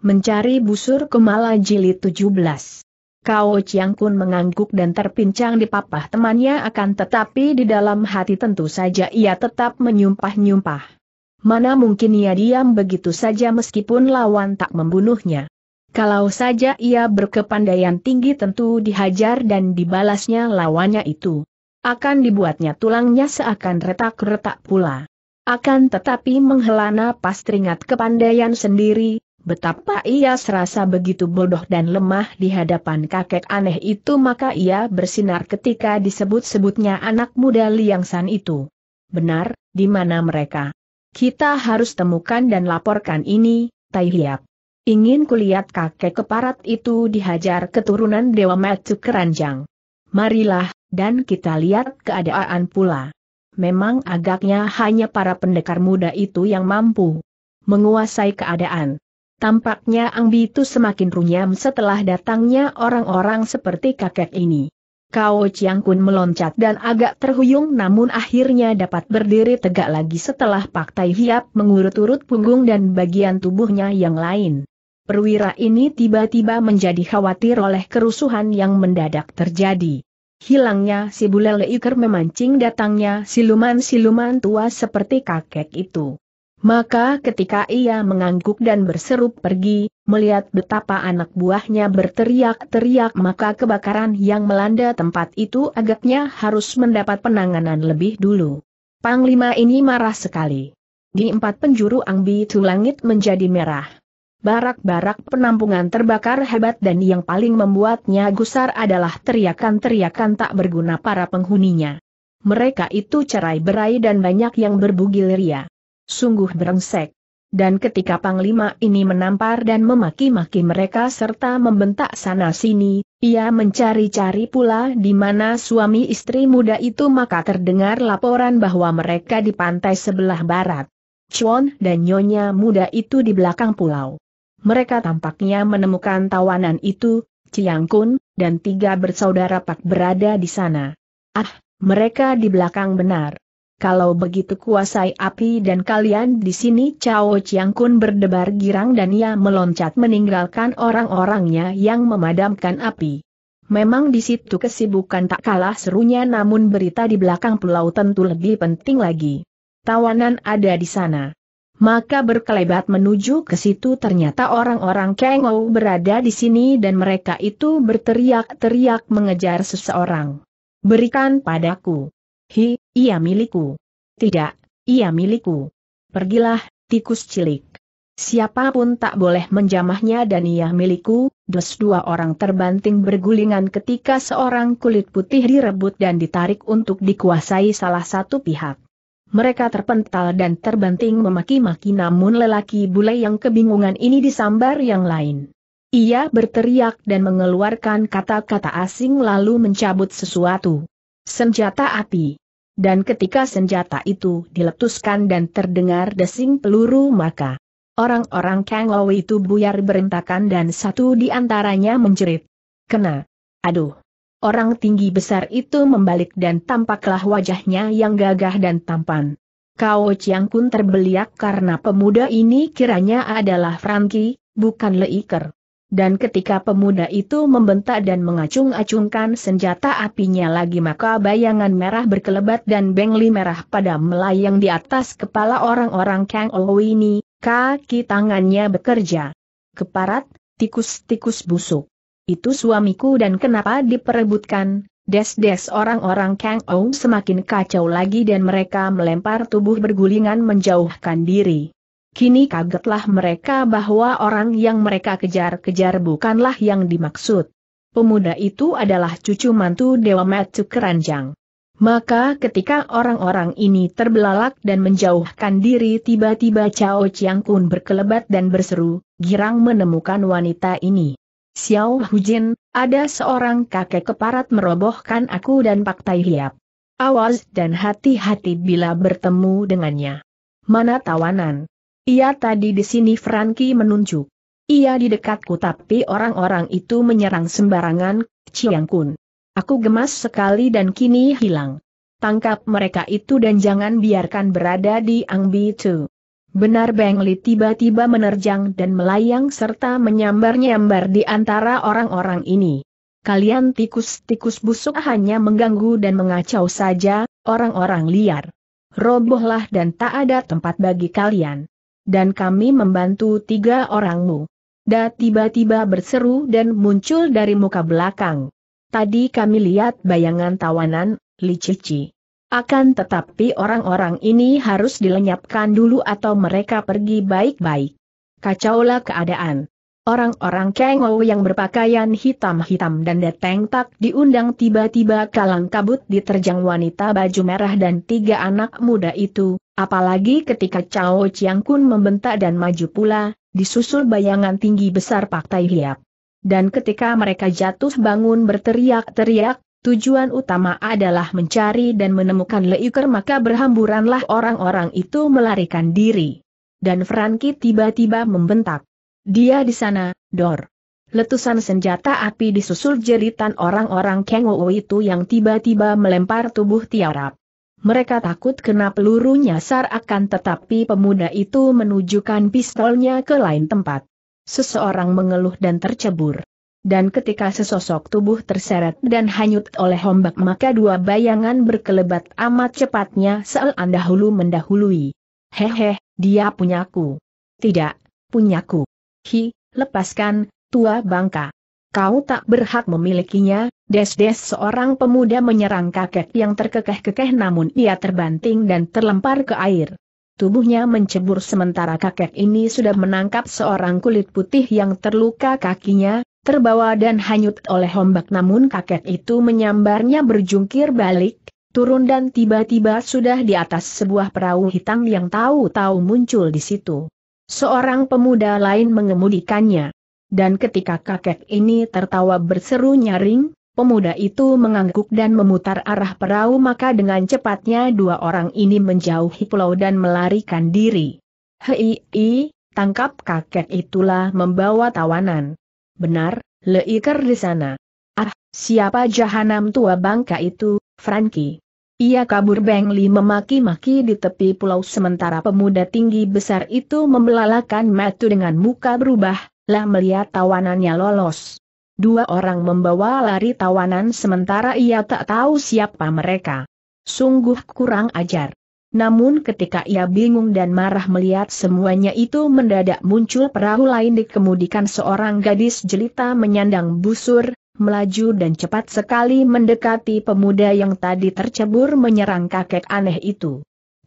Mencari busur kemala jilid 17. Kao Chiang Kun mengangguk dan terpincang di papah temannya akan tetapi di dalam hati tentu saja ia tetap menyumpah-nyumpah. Mana mungkin ia diam begitu saja meskipun lawan tak membunuhnya. Kalau saja ia berkepandaian tinggi tentu dihajar dan dibalasnya lawannya itu. Akan dibuatnya tulangnya seakan retak-retak pula. Akan tetapi menghela napas teringat kepandaian sendiri, Betapa ia serasa begitu bodoh dan lemah di hadapan kakek aneh itu maka ia bersinar ketika disebut-sebutnya anak muda Liang San itu. Benar, di mana mereka? Kita harus temukan dan laporkan ini, Tai Hiap. Ingin kulihat kakek keparat itu dihajar keturunan Dewa Metu Keranjang. Marilah, dan kita lihat keadaan pula. Memang agaknya hanya para pendekar muda itu yang mampu menguasai keadaan. Tampaknya Angbi itu semakin runyam setelah datangnya orang-orang seperti kakek ini. Kao Chiang Kun meloncat dan agak terhuyung namun akhirnya dapat berdiri tegak lagi setelah Pak Tai Hiap mengurut-urut punggung dan bagian tubuhnya yang lain. Perwira ini tiba-tiba menjadi khawatir oleh kerusuhan yang mendadak terjadi. Hilangnya si Bulelei Iker memancing datangnya siluman-siluman tua seperti kakek itu. Maka ketika ia mengangguk dan berseru pergi, melihat betapa anak buahnya berteriak-teriak maka kebakaran yang melanda tempat itu agaknya harus mendapat penanganan lebih dulu. Panglima ini marah sekali. Di empat penjuru Angbi itu langit menjadi merah. Barak-barak penampungan terbakar hebat dan yang paling membuatnya gusar adalah teriakan-teriakan tak berguna para penghuninya. Mereka itu cerai berai dan banyak yang berbugil ria sungguh berengsek. Dan ketika Panglima ini menampar dan memaki-maki mereka serta membentak sana-sini, ia mencari-cari pula di mana suami istri muda itu maka terdengar laporan bahwa mereka di pantai sebelah barat. Chuan dan nyonya muda itu di belakang pulau. Mereka tampaknya menemukan tawanan itu, Chiang Kun, dan tiga bersaudara Pak berada di sana. Ah, mereka di belakang benar. Kalau begitu kuasai api dan kalian di sini Cao Chiang Kun berdebar girang dan ia meloncat meninggalkan orang-orangnya yang memadamkan api. Memang di situ kesibukan tak kalah serunya namun berita di belakang pulau tentu lebih penting lagi. Tawanan ada di sana. Maka berkelebat menuju ke situ ternyata orang-orang Kengou berada di sini dan mereka itu berteriak-teriak mengejar seseorang. Berikan padaku. Hi, ia milikku. Tidak, ia milikku. Pergilah, tikus cilik. Siapapun tak boleh menjamahnya dan ia milikku, dos dua orang terbanting bergulingan ketika seorang kulit putih direbut dan ditarik untuk dikuasai salah satu pihak. Mereka terpental dan terbanting memaki-maki namun lelaki bule yang kebingungan ini disambar yang lain. Ia berteriak dan mengeluarkan kata-kata asing lalu mencabut sesuatu senjata api. Dan ketika senjata itu diletuskan dan terdengar desing peluru maka orang-orang Kang Lowe itu buyar berentakan dan satu di antaranya menjerit. Kena. Aduh. Orang tinggi besar itu membalik dan tampaklah wajahnya yang gagah dan tampan. Kau Chiang Kun terbeliak karena pemuda ini kiranya adalah Frankie, bukan Leiker. Dan ketika pemuda itu membentak dan mengacung-acungkan senjata apinya lagi maka bayangan merah berkelebat dan bengli merah pada melayang di atas kepala orang-orang Kang ini, kaki tangannya bekerja. Keparat, tikus-tikus busuk. Itu suamiku dan kenapa diperebutkan, Des-des orang-orang Kang Ou semakin kacau lagi dan mereka melempar tubuh bergulingan menjauhkan diri. Kini kagetlah mereka bahwa orang yang mereka kejar-kejar bukanlah yang dimaksud. Pemuda itu adalah cucu mantu Dewa Matsu Keranjang. Maka ketika orang-orang ini terbelalak dan menjauhkan diri tiba-tiba Cao Chiang Kun berkelebat dan berseru, girang menemukan wanita ini. Xiao Hujin, ada seorang kakek keparat merobohkan aku dan Pak Tai Hiap. Awas dan hati-hati bila bertemu dengannya. Mana tawanan, ia tadi di sini Franky menunjuk. Ia di dekatku tapi orang-orang itu menyerang sembarangan, Chiang Kun. Aku gemas sekali dan kini hilang. Tangkap mereka itu dan jangan biarkan berada di Angbi Tu. Benar Beng Li tiba-tiba menerjang dan melayang serta menyambar-nyambar di antara orang-orang ini. Kalian tikus-tikus busuk hanya mengganggu dan mengacau saja, orang-orang liar. Robohlah dan tak ada tempat bagi kalian dan kami membantu tiga orangmu. Da tiba-tiba berseru dan muncul dari muka belakang. Tadi kami lihat bayangan tawanan, Licici. Akan tetapi orang-orang ini harus dilenyapkan dulu atau mereka pergi baik-baik. Kacaulah keadaan. Orang-orang Kengo yang berpakaian hitam-hitam dan deteng tak diundang tiba-tiba kalang kabut diterjang wanita baju merah dan tiga anak muda itu, Apalagi ketika Cao Chiang Kun membentak dan maju pula, disusul bayangan tinggi besar Pak Tai Hiap. Dan ketika mereka jatuh bangun berteriak-teriak, tujuan utama adalah mencari dan menemukan leuker maka berhamburanlah orang-orang itu melarikan diri. Dan Frankie tiba-tiba membentak. Dia di sana, Dor. Letusan senjata api disusul jeritan orang-orang Kengowo itu yang tiba-tiba melempar tubuh tiarap. Mereka takut kena peluru nyasar akan tetapi pemuda itu menunjukkan pistolnya ke lain tempat. Seseorang mengeluh dan tercebur. Dan ketika sesosok tubuh terseret dan hanyut oleh ombak maka dua bayangan berkelebat amat cepatnya seal dahulu mendahului. Hehe, dia punyaku. Tidak, punyaku. Hi, lepaskan, tua bangka. Kau tak berhak memilikinya, Des-des seorang pemuda menyerang kakek yang terkekeh-kekeh namun ia terbanting dan terlempar ke air. Tubuhnya mencebur sementara kakek ini sudah menangkap seorang kulit putih yang terluka kakinya, terbawa dan hanyut oleh ombak namun kakek itu menyambarnya berjungkir balik, turun dan tiba-tiba sudah di atas sebuah perahu hitam yang tahu-tahu muncul di situ. Seorang pemuda lain mengemudikannya. Dan ketika kakek ini tertawa berseru nyaring, Pemuda itu mengangguk dan memutar arah perahu maka dengan cepatnya dua orang ini menjauhi pulau dan melarikan diri. Hei, i, tangkap kakek itulah membawa tawanan. Benar, leiker di sana. Ah, siapa jahanam tua bangka itu, Frankie? Ia kabur Bengli memaki-maki di tepi pulau sementara pemuda tinggi besar itu membelalakan matu dengan muka berubah, lah melihat tawanannya lolos. Dua orang membawa lari tawanan sementara ia tak tahu siapa mereka. Sungguh kurang ajar. Namun ketika ia bingung dan marah melihat semuanya itu mendadak muncul perahu lain dikemudikan seorang gadis jelita menyandang busur, melaju dan cepat sekali mendekati pemuda yang tadi tercebur menyerang kakek aneh itu.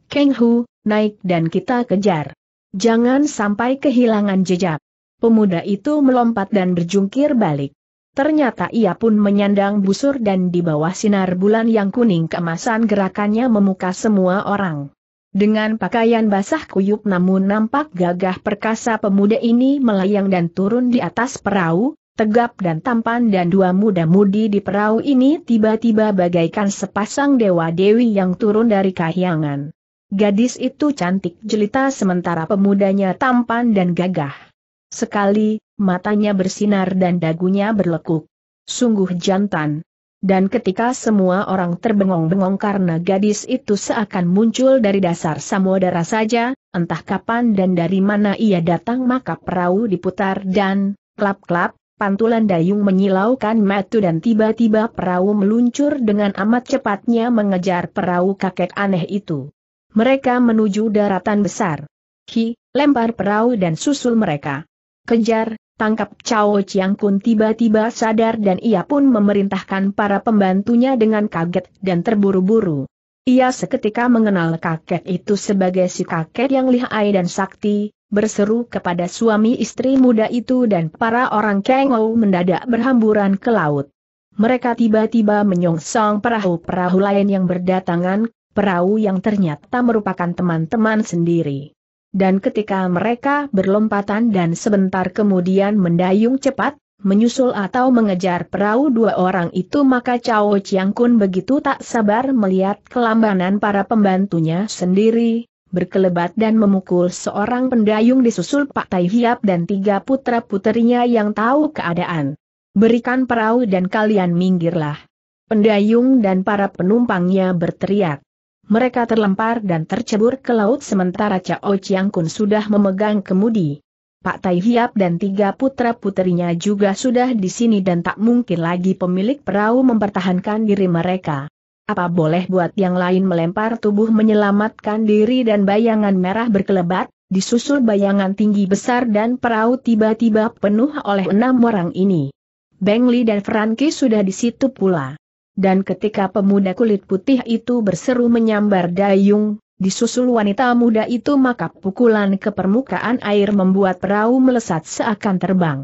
Keng Hu, naik dan kita kejar. Jangan sampai kehilangan jejak. Pemuda itu melompat dan berjungkir balik. Ternyata ia pun menyandang busur dan di bawah sinar bulan yang kuning keemasan gerakannya memuka semua orang. Dengan pakaian basah kuyup namun nampak gagah perkasa pemuda ini melayang dan turun di atas perahu, tegap dan tampan dan dua muda-mudi di perahu ini tiba-tiba bagaikan sepasang dewa-dewi yang turun dari kahyangan. Gadis itu cantik jelita sementara pemudanya tampan dan gagah. Sekali, matanya bersinar dan dagunya berlekuk. Sungguh jantan. Dan ketika semua orang terbengong-bengong karena gadis itu seakan muncul dari dasar samudera saja, entah kapan dan dari mana ia datang maka perahu diputar dan, klap-klap, pantulan dayung menyilaukan matu dan tiba-tiba perahu meluncur dengan amat cepatnya mengejar perahu kakek aneh itu. Mereka menuju daratan besar. Ki, lempar perahu dan susul mereka. Kejar, Tangkap Cao Chiang Kun tiba-tiba sadar dan ia pun memerintahkan para pembantunya dengan kaget dan terburu-buru. Ia seketika mengenal kakek itu sebagai si kakek yang lihai dan sakti, berseru kepada suami istri muda itu dan para orang Kengou mendadak berhamburan ke laut. Mereka tiba-tiba menyongsong perahu-perahu lain yang berdatangan, perahu yang ternyata merupakan teman-teman sendiri dan ketika mereka berlompatan dan sebentar kemudian mendayung cepat, menyusul atau mengejar perahu dua orang itu maka Cao Chiang Kun begitu tak sabar melihat kelambanan para pembantunya sendiri, berkelebat dan memukul seorang pendayung disusul Pak Tai Hiap dan tiga putra putrinya yang tahu keadaan. Berikan perahu dan kalian minggirlah. Pendayung dan para penumpangnya berteriak. Mereka terlempar dan tercebur ke laut sementara Cao Chiang Kun sudah memegang kemudi. Pak Tai Hiap dan tiga putra-puterinya juga sudah di sini dan tak mungkin lagi pemilik perahu mempertahankan diri mereka. Apa boleh buat yang lain melempar tubuh menyelamatkan diri dan bayangan merah berkelebat, disusul bayangan tinggi besar dan perahu tiba-tiba penuh oleh enam orang ini. Beng Li dan Frankie sudah di situ pula. Dan ketika pemuda kulit putih itu berseru menyambar dayung, disusul wanita muda itu maka pukulan ke permukaan air membuat perahu melesat seakan terbang.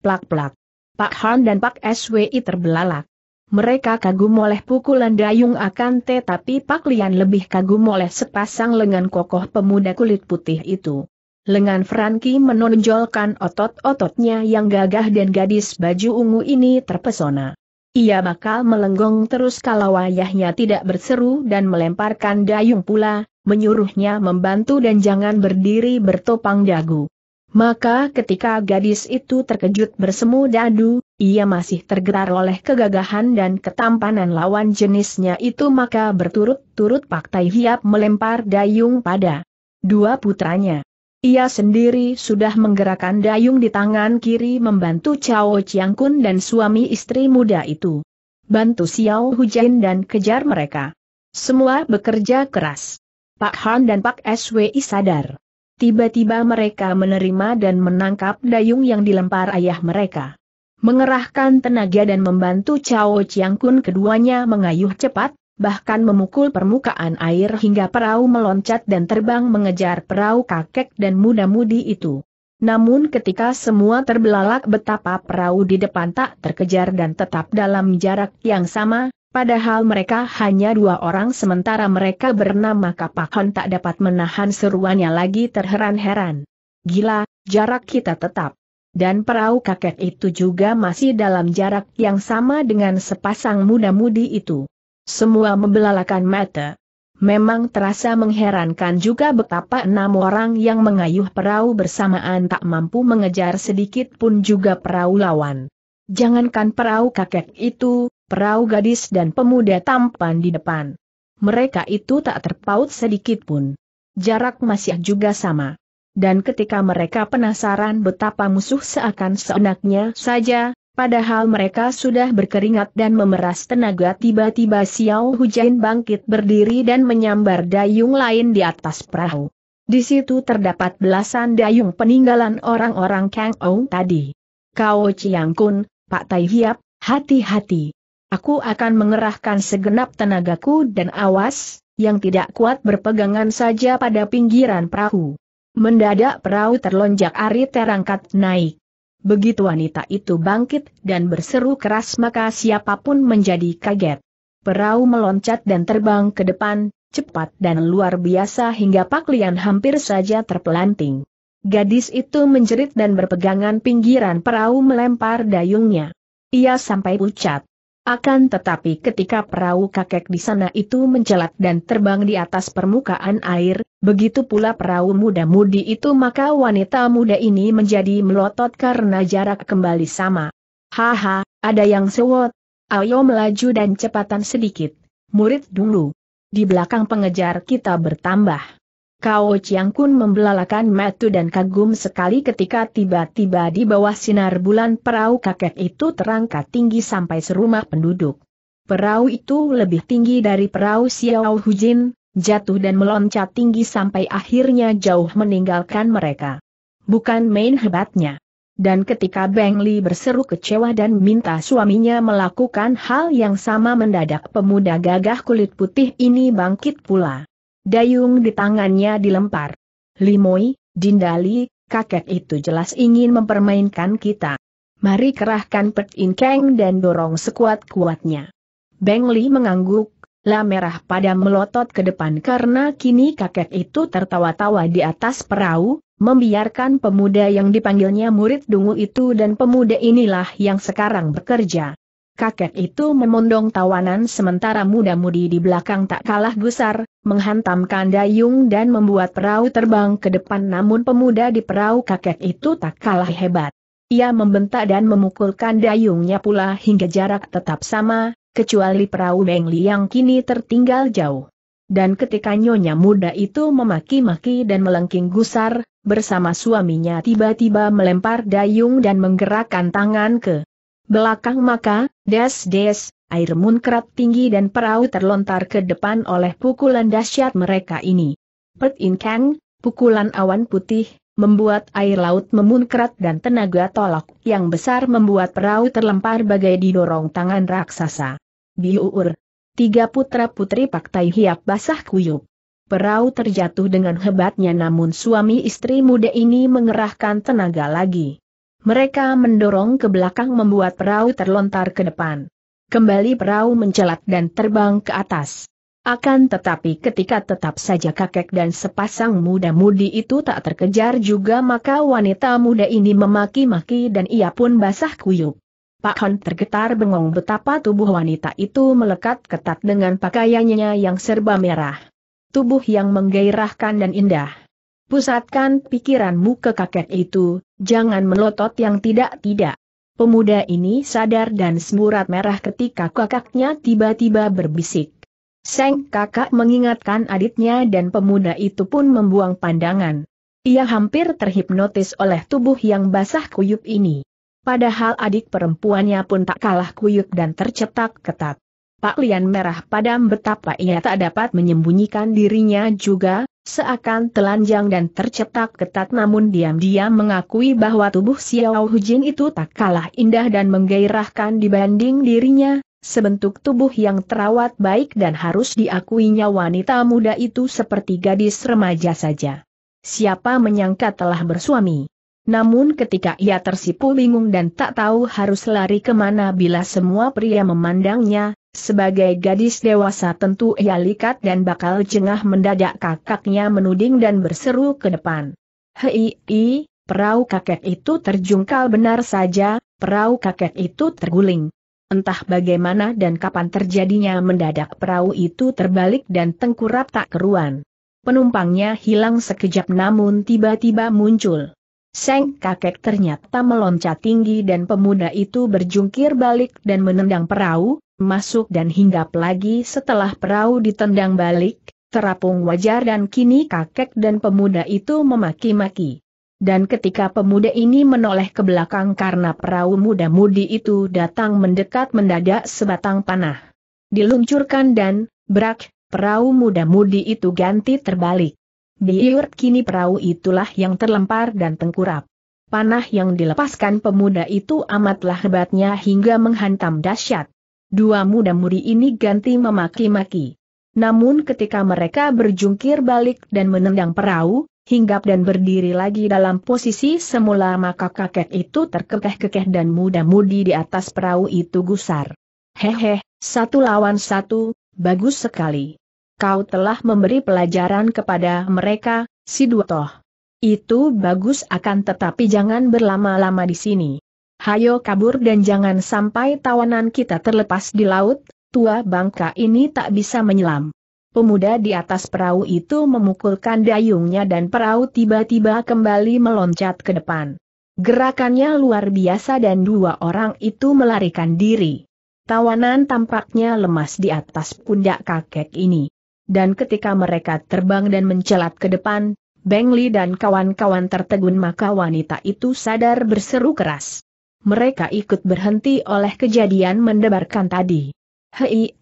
Plak-plak. Pak Han dan Pak SWI terbelalak. Mereka kagum oleh pukulan dayung akan tetapi Pak Lian lebih kagum oleh sepasang lengan kokoh pemuda kulit putih itu. Lengan Franky menonjolkan otot-ototnya yang gagah dan gadis baju ungu ini terpesona. Ia bakal melenggong terus kalau ayahnya tidak berseru dan melemparkan dayung pula, menyuruhnya membantu dan jangan berdiri bertopang dagu. Maka ketika gadis itu terkejut bersemu dadu, ia masih tergerak oleh kegagahan dan ketampanan lawan jenisnya itu maka berturut-turut Pak Tai Hiap melempar dayung pada dua putranya. Ia sendiri sudah menggerakkan dayung di tangan kiri membantu Chao Kun dan suami istri muda itu. Bantu Xiao Hujain dan kejar mereka. Semua bekerja keras. Pak Han dan Pak SWI sadar. Tiba-tiba mereka menerima dan menangkap dayung yang dilempar ayah mereka. Mengerahkan tenaga dan membantu Chao Kun keduanya mengayuh cepat, bahkan memukul permukaan air hingga perahu meloncat dan terbang mengejar perahu kakek dan muda-mudi itu. Namun ketika semua terbelalak betapa perahu di depan tak terkejar dan tetap dalam jarak yang sama, padahal mereka hanya dua orang sementara mereka bernama Kapakon tak dapat menahan seruannya lagi terheran-heran. Gila, jarak kita tetap. Dan perahu kakek itu juga masih dalam jarak yang sama dengan sepasang muda-mudi itu. Semua membelalakan mata. Memang terasa mengherankan juga betapa enam orang yang mengayuh perahu bersamaan tak mampu mengejar sedikit pun juga perahu lawan. Jangankan perahu kakek itu, perahu gadis dan pemuda tampan di depan. Mereka itu tak terpaut sedikit pun. Jarak masih juga sama. Dan ketika mereka penasaran betapa musuh seakan seenaknya saja, Padahal mereka sudah berkeringat dan memeras tenaga tiba-tiba Xiao Hujain bangkit berdiri dan menyambar dayung lain di atas perahu. Di situ terdapat belasan dayung peninggalan orang-orang Kang Ou tadi. Kau Chiang Kun, Pak Tai Hiap, hati-hati. Aku akan mengerahkan segenap tenagaku dan awas, yang tidak kuat berpegangan saja pada pinggiran perahu. Mendadak perahu terlonjak ari terangkat naik. Begitu wanita itu bangkit dan berseru keras maka siapapun menjadi kaget. Perahu meloncat dan terbang ke depan, cepat dan luar biasa hingga pakaian hampir saja terpelanting. Gadis itu menjerit dan berpegangan pinggiran perahu melempar dayungnya. Ia sampai pucat. Akan tetapi ketika perahu kakek di sana itu mencelat dan terbang di atas permukaan air, Begitu pula perahu muda-mudi itu maka wanita muda ini menjadi melotot karena jarak kembali sama. Haha, ada yang sewot. Ayo melaju dan cepatan sedikit. Murid dulu. Di belakang pengejar kita bertambah. Kau Chiang Kun membelalakan matu dan kagum sekali ketika tiba-tiba di bawah sinar bulan perahu kakek itu terangkat tinggi sampai serumah penduduk. Perahu itu lebih tinggi dari perahu Xiao Hujin, jatuh dan meloncat tinggi sampai akhirnya jauh meninggalkan mereka. Bukan main hebatnya. Dan ketika Beng Li berseru kecewa dan minta suaminya melakukan hal yang sama mendadak pemuda gagah kulit putih ini bangkit pula. Dayung di tangannya dilempar. Limoi, Dindali, kakek itu jelas ingin mempermainkan kita. Mari kerahkan Pet In dan dorong sekuat-kuatnya. Beng Li mengangguk, La merah pada melotot ke depan karena kini kakek itu tertawa-tawa di atas perahu, membiarkan pemuda yang dipanggilnya murid dungu itu dan pemuda inilah yang sekarang bekerja. Kakek itu memondong tawanan sementara muda-mudi di belakang tak kalah gusar, menghantamkan dayung dan membuat perahu terbang ke depan namun pemuda di perahu kakek itu tak kalah hebat. Ia membentak dan memukulkan dayungnya pula hingga jarak tetap sama, kecuali perahu Meng Li yang kini tertinggal jauh. Dan ketika nyonya muda itu memaki-maki dan melengking gusar, bersama suaminya tiba-tiba melempar dayung dan menggerakkan tangan ke belakang maka, des-des, air munkrat tinggi dan perahu terlontar ke depan oleh pukulan dahsyat mereka ini. Pet In Kang, pukulan awan putih, membuat air laut memunkrat dan tenaga tolak yang besar membuat perahu terlempar bagai didorong tangan raksasa. Biuur. Tiga putra-putri paktai hiap basah kuyup. Perahu terjatuh dengan hebatnya namun suami istri muda ini mengerahkan tenaga lagi. Mereka mendorong ke belakang membuat perahu terlontar ke depan. Kembali perahu mencelat dan terbang ke atas. Akan tetapi ketika tetap saja kakek dan sepasang muda-mudi itu tak terkejar juga maka wanita muda ini memaki-maki dan ia pun basah kuyup. Pak Hon tergetar bengong betapa tubuh wanita itu melekat ketat dengan pakaiannya yang serba merah. Tubuh yang menggairahkan dan indah. Pusatkan pikiranmu ke kakek itu, jangan melotot yang tidak-tidak. Pemuda ini sadar dan semurat merah ketika kakaknya tiba-tiba berbisik. Seng kakak mengingatkan adiknya dan pemuda itu pun membuang pandangan. Ia hampir terhipnotis oleh tubuh yang basah kuyup ini. Padahal adik perempuannya pun tak kalah kuyup dan tercetak ketat. Pak Lian merah padam betapa ia tak dapat menyembunyikan dirinya juga, seakan telanjang dan tercetak ketat namun diam-diam mengakui bahwa tubuh Xiao Hujin itu tak kalah indah dan menggairahkan dibanding dirinya, Sebentuk tubuh yang terawat baik dan harus diakuinya wanita muda itu seperti gadis remaja saja. Siapa menyangka telah bersuami. Namun ketika ia tersipu bingung dan tak tahu harus lari kemana bila semua pria memandangnya, sebagai gadis dewasa tentu ia likat dan bakal jengah mendadak kakaknya menuding dan berseru ke depan. Hei, i, perahu kakek itu terjungkal benar saja, perahu kakek itu terguling. Entah bagaimana dan kapan terjadinya mendadak perahu itu terbalik dan tengkurap tak keruan. Penumpangnya hilang sekejap namun tiba-tiba muncul. Seng kakek ternyata meloncat tinggi dan pemuda itu berjungkir balik dan menendang perahu, masuk dan hinggap lagi setelah perahu ditendang balik, terapung wajar dan kini kakek dan pemuda itu memaki-maki. Dan ketika pemuda ini menoleh ke belakang karena perahu muda-mudi itu datang mendekat mendadak sebatang panah. Diluncurkan dan, berak, perahu muda-mudi itu ganti terbalik. Biirt kini perahu itulah yang terlempar dan tengkurap. Panah yang dilepaskan pemuda itu amatlah hebatnya hingga menghantam dahsyat. Dua muda-mudi ini ganti memaki-maki. Namun ketika mereka berjungkir balik dan menendang perahu, hinggap dan berdiri lagi dalam posisi semula maka kakek itu terkekeh-kekeh dan muda-mudi di atas perahu itu gusar. Hehe, satu lawan satu, bagus sekali. Kau telah memberi pelajaran kepada mereka, si Duotoh. Itu bagus akan tetapi jangan berlama-lama di sini. Hayo kabur dan jangan sampai tawanan kita terlepas di laut, tua bangka ini tak bisa menyelam. Pemuda di atas perahu itu memukulkan dayungnya dan perahu tiba-tiba kembali meloncat ke depan. Gerakannya luar biasa dan dua orang itu melarikan diri. Tawanan tampaknya lemas di atas pundak kakek ini. Dan ketika mereka terbang dan mencelat ke depan, Bengli dan kawan-kawan tertegun maka wanita itu sadar berseru keras. Mereka ikut berhenti oleh kejadian mendebarkan tadi. Hei,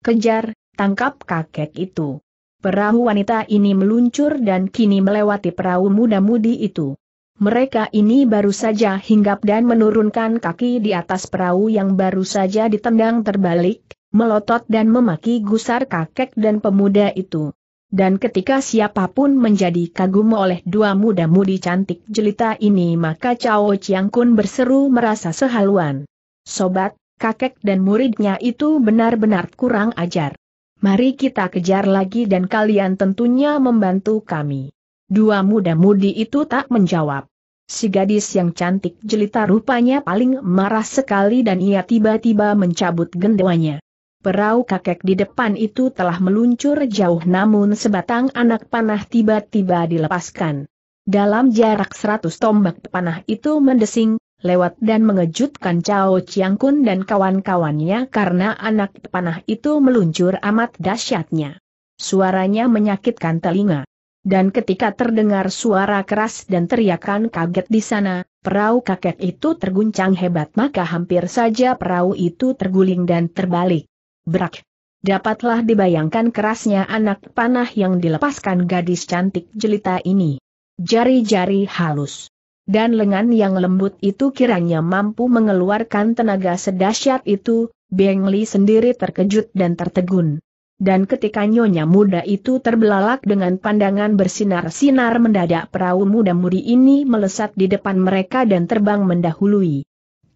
kejar, tangkap kakek itu. Perahu wanita ini meluncur dan kini melewati perahu muda-mudi itu. Mereka ini baru saja hinggap dan menurunkan kaki di atas perahu yang baru saja ditendang terbalik, melotot dan memaki gusar kakek dan pemuda itu. Dan ketika siapapun menjadi kagum oleh dua muda-mudi cantik jelita ini maka Cao Chiang Kun berseru merasa sehaluan. Sobat, kakek dan muridnya itu benar-benar kurang ajar. Mari kita kejar lagi dan kalian tentunya membantu kami. Dua muda-mudi itu tak menjawab. Si gadis yang cantik jelita rupanya paling marah sekali dan ia tiba-tiba mencabut gendewanya. Perahu kakek di depan itu telah meluncur jauh namun sebatang anak panah tiba-tiba dilepaskan. Dalam jarak seratus tombak panah itu mendesing, lewat dan mengejutkan Cao Chiang Kun dan kawan-kawannya karena anak panah itu meluncur amat dahsyatnya. Suaranya menyakitkan telinga. Dan ketika terdengar suara keras dan teriakan kaget di sana, perahu kakek itu terguncang hebat maka hampir saja perahu itu terguling dan terbalik. Brak! Dapatlah dibayangkan kerasnya anak panah yang dilepaskan gadis cantik jelita ini. Jari-jari halus dan lengan yang lembut itu kiranya mampu mengeluarkan tenaga sedahsyat itu, Beng Li sendiri terkejut dan tertegun. Dan ketika nyonya muda itu terbelalak dengan pandangan bersinar-sinar mendadak perahu muda mudi ini melesat di depan mereka dan terbang mendahului.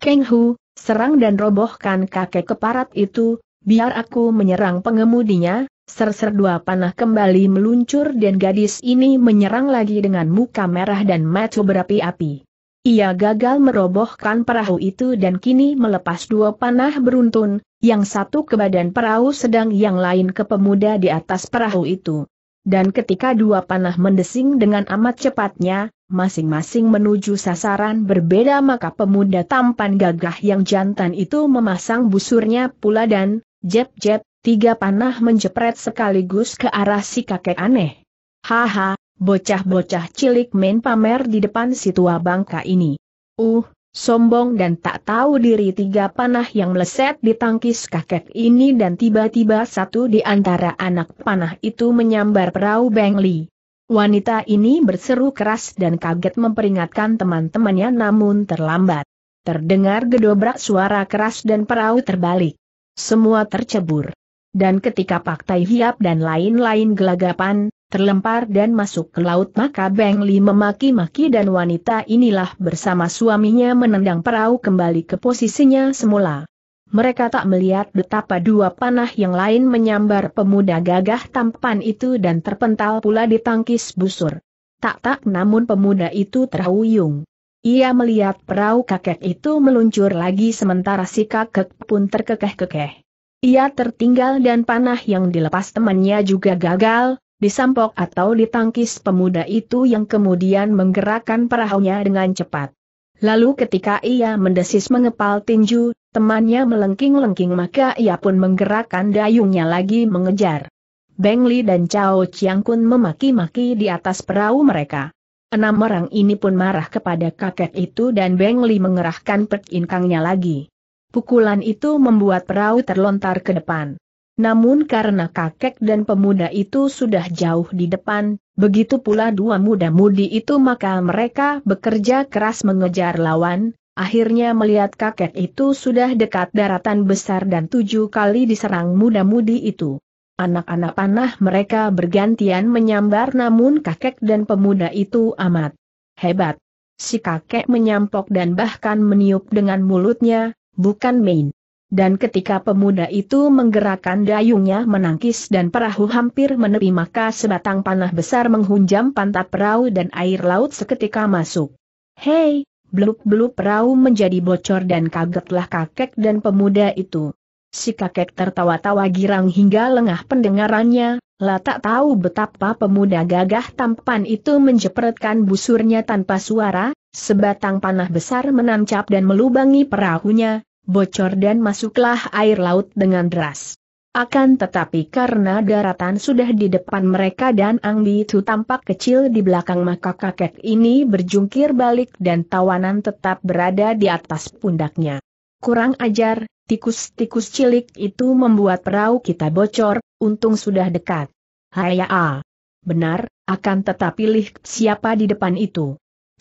Keng Hu, serang dan robohkan kakek keparat itu, biar aku menyerang pengemudinya, Serser dua panah kembali meluncur dan gadis ini menyerang lagi dengan muka merah dan mata berapi-api. Ia gagal merobohkan perahu itu dan kini melepas dua panah beruntun, yang satu ke badan perahu sedang yang lain ke pemuda di atas perahu itu. Dan ketika dua panah mendesing dengan amat cepatnya, masing-masing menuju sasaran berbeda maka pemuda tampan gagah yang jantan itu memasang busurnya pula dan, jep-jep tiga panah menjepret sekaligus ke arah si kakek aneh. Haha, bocah-bocah cilik main pamer di depan si tua bangka ini. Uh, sombong dan tak tahu diri tiga panah yang meleset di tangkis kakek ini dan tiba-tiba satu di antara anak panah itu menyambar perahu Li. Wanita ini berseru keras dan kaget memperingatkan teman-temannya namun terlambat. Terdengar gedobrak suara keras dan perahu terbalik. Semua tercebur. Dan ketika Pak Paktai Hiap dan lain-lain gelagapan, terlempar dan masuk ke laut maka Beng Li memaki-maki dan wanita inilah bersama suaminya menendang perahu kembali ke posisinya semula. Mereka tak melihat betapa dua panah yang lain menyambar pemuda gagah tampan itu dan terpental pula di tangkis busur. Tak-tak namun pemuda itu terhuyung. Ia melihat perahu kakek itu meluncur lagi sementara si kakek pun terkekeh-kekeh. Ia tertinggal dan panah yang dilepas temannya juga gagal, disampok atau ditangkis pemuda itu yang kemudian menggerakkan perahunya dengan cepat. Lalu ketika ia mendesis mengepal tinju, temannya melengking-lengking maka ia pun menggerakkan dayungnya lagi mengejar. Beng Li dan Cao Chiang Kun memaki-maki di atas perahu mereka. Enam orang ini pun marah kepada kakek itu dan Beng Li mengerahkan perkinkangnya lagi. Pukulan itu membuat perahu terlontar ke depan. Namun karena kakek dan pemuda itu sudah jauh di depan, begitu pula dua muda-mudi itu maka mereka bekerja keras mengejar lawan, akhirnya melihat kakek itu sudah dekat daratan besar dan tujuh kali diserang muda-mudi itu. Anak-anak panah mereka bergantian menyambar namun kakek dan pemuda itu amat hebat. Si kakek menyampok dan bahkan meniup dengan mulutnya, bukan main. Dan ketika pemuda itu menggerakkan dayungnya menangkis dan perahu hampir menepi maka sebatang panah besar menghunjam pantat perahu dan air laut seketika masuk. Hei, beluk-beluk perahu menjadi bocor dan kagetlah kakek dan pemuda itu. Si kakek tertawa-tawa girang hingga lengah pendengarannya, lah tak tahu betapa pemuda gagah tampan itu menjepretkan busurnya tanpa suara, Sebatang panah besar menancap dan melubangi perahunya, bocor dan masuklah air laut dengan deras. Akan tetapi karena daratan sudah di depan mereka dan Ang itu tampak kecil di belakang maka kakek ini berjungkir balik dan tawanan tetap berada di atas pundaknya. Kurang ajar, tikus-tikus cilik itu membuat perahu kita bocor, untung sudah dekat. Hayaa. Ah. Benar, akan tetapi lih siapa di depan itu.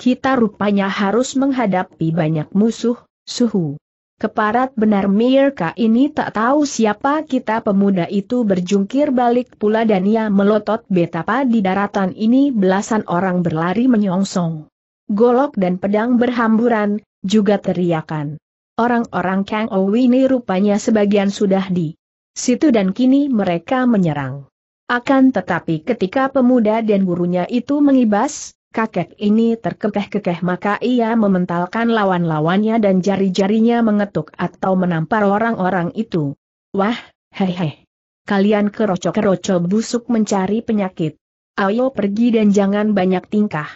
Kita rupanya harus menghadapi banyak musuh, suhu. Keparat benar Mirka ini tak tahu siapa kita pemuda itu berjungkir balik pula dan ia melotot betapa di daratan ini belasan orang berlari menyongsong. Golok dan pedang berhamburan, juga teriakan. Orang-orang Kang Owi ini rupanya sebagian sudah di situ dan kini mereka menyerang. Akan tetapi ketika pemuda dan gurunya itu mengibas, kakek ini terkekeh-kekeh maka ia mementalkan lawan-lawannya dan jari-jarinya mengetuk atau menampar orang-orang itu. Wah, hehe. Kalian keroco-keroco busuk mencari penyakit. Ayo pergi dan jangan banyak tingkah.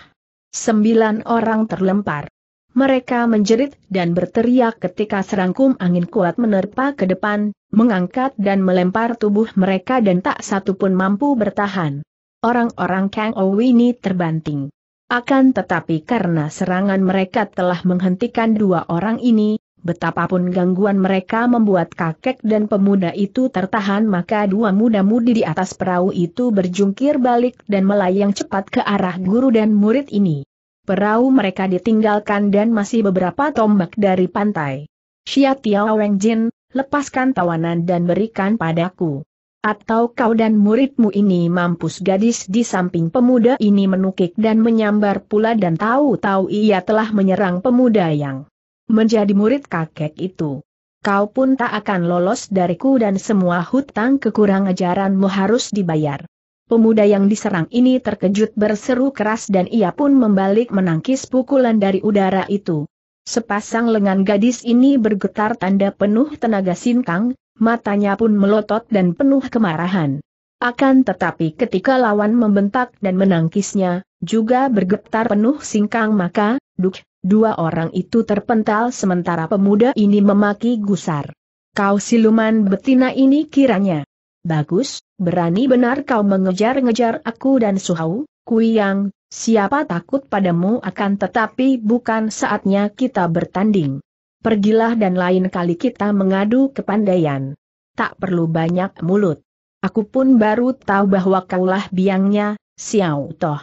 Sembilan orang terlempar. Mereka menjerit dan berteriak ketika serangkum angin kuat menerpa ke depan, mengangkat dan melempar tubuh mereka dan tak satu pun mampu bertahan. Orang-orang Kang Owi ini terbanting. Akan tetapi karena serangan mereka telah menghentikan dua orang ini, betapapun gangguan mereka membuat kakek dan pemuda itu tertahan maka dua muda-mudi di atas perahu itu berjungkir balik dan melayang cepat ke arah guru dan murid ini. Perahu mereka ditinggalkan dan masih beberapa tombak dari pantai. Xia Tiao Weng Jin, lepaskan tawanan dan berikan padaku. Atau kau dan muridmu ini mampus gadis di samping pemuda ini menukik dan menyambar pula dan tahu-tahu ia telah menyerang pemuda yang menjadi murid kakek itu. Kau pun tak akan lolos dariku dan semua hutang kekurang ajaranmu harus dibayar. Pemuda yang diserang ini terkejut berseru keras dan ia pun membalik menangkis pukulan dari udara itu. Sepasang lengan gadis ini bergetar tanda penuh tenaga sinkang, matanya pun melotot dan penuh kemarahan. Akan tetapi ketika lawan membentak dan menangkisnya, juga bergetar penuh singkang maka, duk, dua orang itu terpental sementara pemuda ini memaki gusar. Kau siluman betina ini kiranya. Bagus, berani benar kau mengejar-ngejar aku dan Suhau, Kuyang, siapa takut padamu akan tetapi bukan saatnya kita bertanding. Pergilah dan lain kali kita mengadu ke kepandaian. Tak perlu banyak mulut. Aku pun baru tahu bahwa kaulah biangnya, Xiao Toh.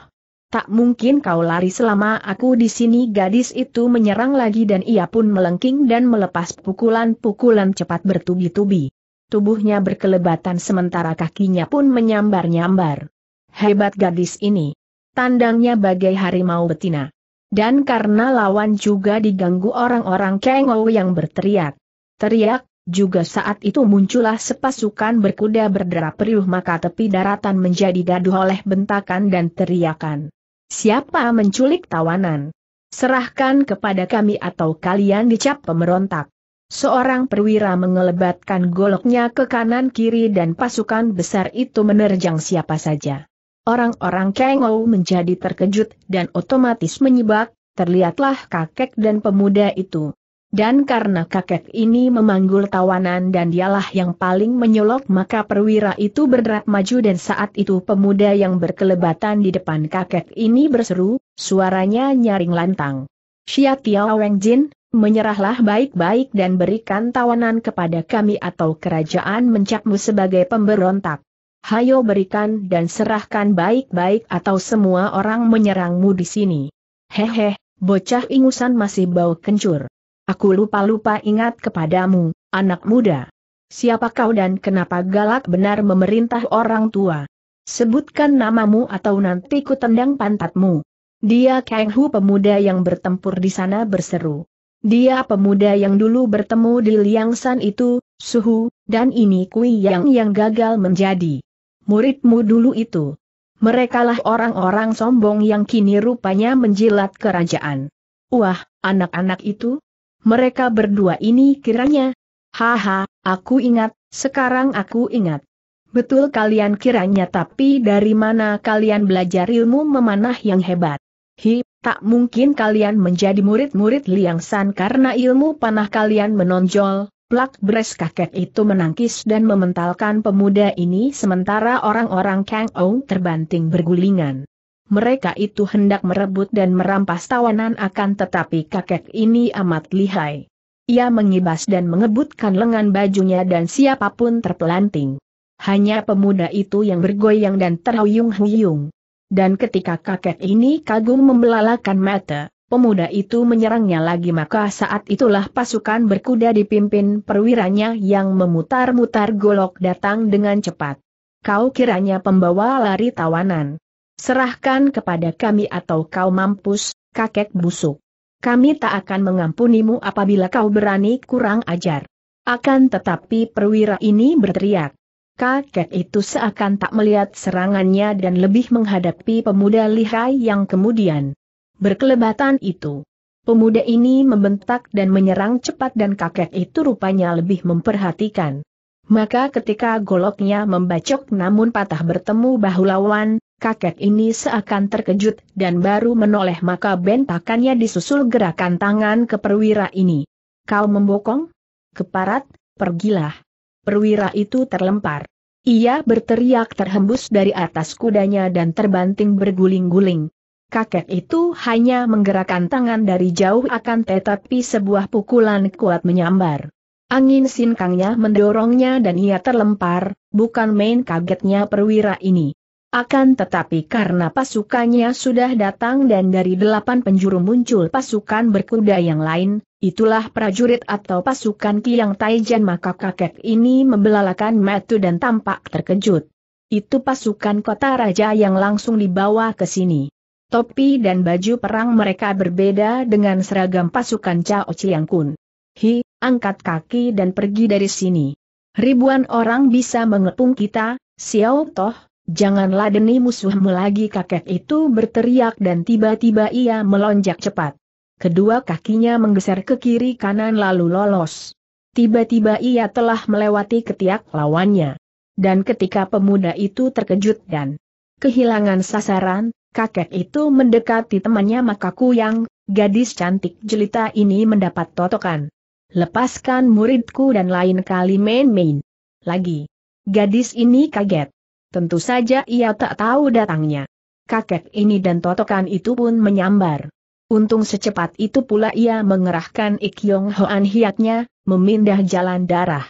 Tak mungkin kau lari selama aku di sini gadis itu menyerang lagi dan ia pun melengking dan melepas pukulan-pukulan cepat bertubi-tubi. Tubuhnya berkelebatan sementara kakinya pun menyambar-nyambar. Hebat gadis ini. Tandangnya bagai harimau betina. Dan karena lawan juga diganggu orang-orang Kengou yang berteriak. Teriak, juga saat itu muncullah sepasukan berkuda berderap riuh maka tepi daratan menjadi gaduh oleh bentakan dan teriakan. Siapa menculik tawanan? Serahkan kepada kami atau kalian dicap pemberontak. Seorang perwira mengelebatkan goloknya ke kanan kiri dan pasukan besar itu menerjang siapa saja. Orang-orang Kengou menjadi terkejut dan otomatis menyibak, terlihatlah kakek dan pemuda itu. Dan karena kakek ini memanggul tawanan dan dialah yang paling menyolok maka perwira itu bergerak maju dan saat itu pemuda yang berkelebatan di depan kakek ini berseru, suaranya nyaring lantang. Xia Tiao Weng Jin, menyerahlah baik-baik dan berikan tawanan kepada kami atau kerajaan mencapmu sebagai pemberontak hayo berikan dan serahkan baik-baik atau semua orang menyerangmu di sini. Hehe, bocah ingusan masih bau kencur. Aku lupa-lupa ingat kepadamu, anak muda. Siapa kau dan kenapa galak benar memerintah orang tua? Sebutkan namamu atau nanti ku tendang pantatmu. Dia Kang Hu pemuda yang bertempur di sana berseru. Dia pemuda yang dulu bertemu di San itu, Suhu, dan ini Kui Yang yang gagal menjadi muridmu dulu itu. Merekalah orang-orang sombong yang kini rupanya menjilat kerajaan. Wah, anak-anak itu? Mereka berdua ini kiranya. Haha, aku ingat, sekarang aku ingat. Betul kalian kiranya tapi dari mana kalian belajar ilmu memanah yang hebat? Hi, tak mungkin kalian menjadi murid-murid Liang San karena ilmu panah kalian menonjol, Plak beres kakek itu menangkis dan mementalkan pemuda ini sementara orang-orang Kang Ou terbanting bergulingan. Mereka itu hendak merebut dan merampas tawanan akan tetapi kakek ini amat lihai. Ia mengibas dan mengebutkan lengan bajunya dan siapapun terpelanting. Hanya pemuda itu yang bergoyang dan terhuyung-huyung. Dan ketika kakek ini kagum membelalakan mata, Pemuda itu menyerangnya lagi maka saat itulah pasukan berkuda dipimpin perwiranya yang memutar-mutar golok datang dengan cepat. Kau kiranya pembawa lari tawanan. Serahkan kepada kami atau kau mampus, kakek busuk. Kami tak akan mengampunimu apabila kau berani kurang ajar. Akan tetapi perwira ini berteriak. Kakek itu seakan tak melihat serangannya dan lebih menghadapi pemuda lihai yang kemudian berkelebatan itu. Pemuda ini membentak dan menyerang cepat dan kakek itu rupanya lebih memperhatikan. Maka ketika goloknya membacok namun patah bertemu bahu lawan, kakek ini seakan terkejut dan baru menoleh maka bentakannya disusul gerakan tangan ke perwira ini. Kau membokong? Keparat, pergilah. Perwira itu terlempar. Ia berteriak terhembus dari atas kudanya dan terbanting berguling-guling kakek itu hanya menggerakkan tangan dari jauh akan tetapi sebuah pukulan kuat menyambar. Angin sinkangnya mendorongnya dan ia terlempar, bukan main kagetnya perwira ini. Akan tetapi karena pasukannya sudah datang dan dari delapan penjuru muncul pasukan berkuda yang lain, itulah prajurit atau pasukan Kiang Taijan maka kakek ini membelalakan metu dan tampak terkejut. Itu pasukan kota raja yang langsung dibawa ke sini. Topi dan baju perang mereka berbeda dengan seragam pasukan Cao Chiang Kun. Hi, angkat kaki dan pergi dari sini. Ribuan orang bisa mengepung kita, Xiao Toh, janganlah ladeni musuhmu lagi kakek itu berteriak dan tiba-tiba ia melonjak cepat. Kedua kakinya menggeser ke kiri kanan lalu lolos. Tiba-tiba ia telah melewati ketiak lawannya. Dan ketika pemuda itu terkejut dan Kehilangan sasaran, kakek itu mendekati temannya maka kuyang, gadis cantik jelita ini mendapat totokan. Lepaskan muridku dan lain kali main-main. Lagi. Gadis ini kaget. Tentu saja ia tak tahu datangnya. Kakek ini dan totokan itu pun menyambar. Untung secepat itu pula ia mengerahkan ikyong Hoan hiatnya, memindah jalan darah.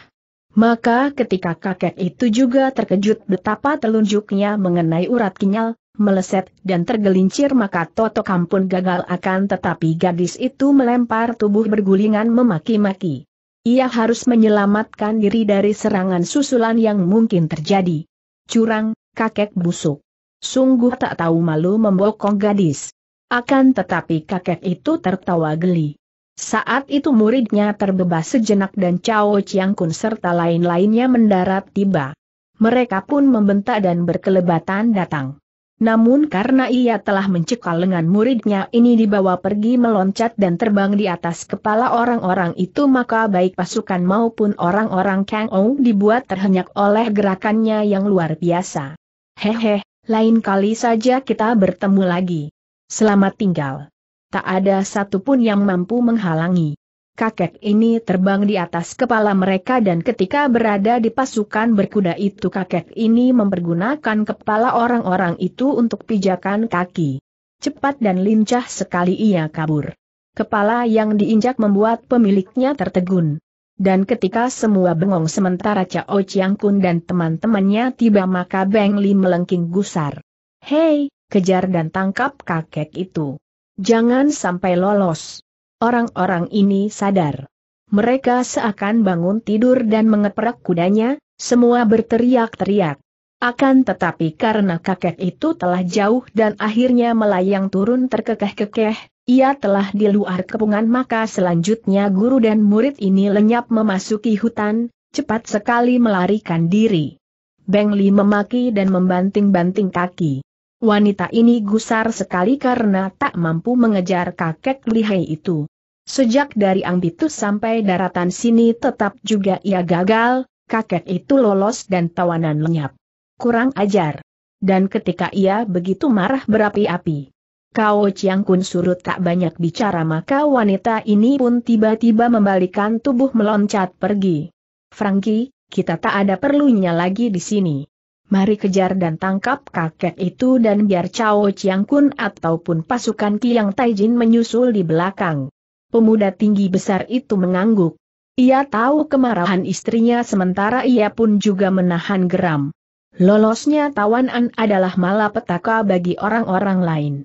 Maka ketika kakek itu juga terkejut betapa telunjuknya mengenai urat kinyal, meleset dan tergelincir maka Toto Kampun gagal akan tetapi gadis itu melempar tubuh bergulingan memaki-maki. Ia harus menyelamatkan diri dari serangan susulan yang mungkin terjadi. Curang, kakek busuk. Sungguh tak tahu malu membokong gadis. Akan tetapi kakek itu tertawa geli. Saat itu muridnya terbebas sejenak dan Cao Chiang Kun serta lain-lainnya mendarat tiba. Mereka pun membentak dan berkelebatan datang. Namun karena ia telah mencekal lengan muridnya ini dibawa pergi meloncat dan terbang di atas kepala orang-orang itu maka baik pasukan maupun orang-orang Kang Ou dibuat terhenyak oleh gerakannya yang luar biasa. Hehe, lain kali saja kita bertemu lagi. Selamat tinggal tak ada satupun yang mampu menghalangi. Kakek ini terbang di atas kepala mereka dan ketika berada di pasukan berkuda itu kakek ini mempergunakan kepala orang-orang itu untuk pijakan kaki. Cepat dan lincah sekali ia kabur. Kepala yang diinjak membuat pemiliknya tertegun. Dan ketika semua bengong sementara Cao Chiang Kun dan teman-temannya tiba maka Beng Li melengking gusar. Hei, kejar dan tangkap kakek itu. Jangan sampai lolos. Orang-orang ini sadar. Mereka seakan bangun tidur dan mengeprak kudanya, semua berteriak-teriak. Akan tetapi karena kakek itu telah jauh dan akhirnya melayang turun terkekeh-kekeh, ia telah di luar kepungan maka selanjutnya guru dan murid ini lenyap memasuki hutan, cepat sekali melarikan diri. Bengli memaki dan membanting-banting kaki. Wanita ini gusar sekali karena tak mampu mengejar kakek lihai itu. Sejak dari Ambitus sampai daratan sini tetap juga ia gagal, kakek itu lolos dan tawanan lenyap. Kurang ajar. Dan ketika ia begitu marah berapi-api. Kao Chiang Kun surut tak banyak bicara maka wanita ini pun tiba-tiba membalikan tubuh meloncat pergi. Franky, kita tak ada perlunya lagi di sini mari kejar dan tangkap kakek itu dan biar Cao Chiang Kun ataupun pasukan Kiang Taijin menyusul di belakang. Pemuda tinggi besar itu mengangguk. Ia tahu kemarahan istrinya sementara ia pun juga menahan geram. Lolosnya tawanan adalah malapetaka bagi orang-orang lain.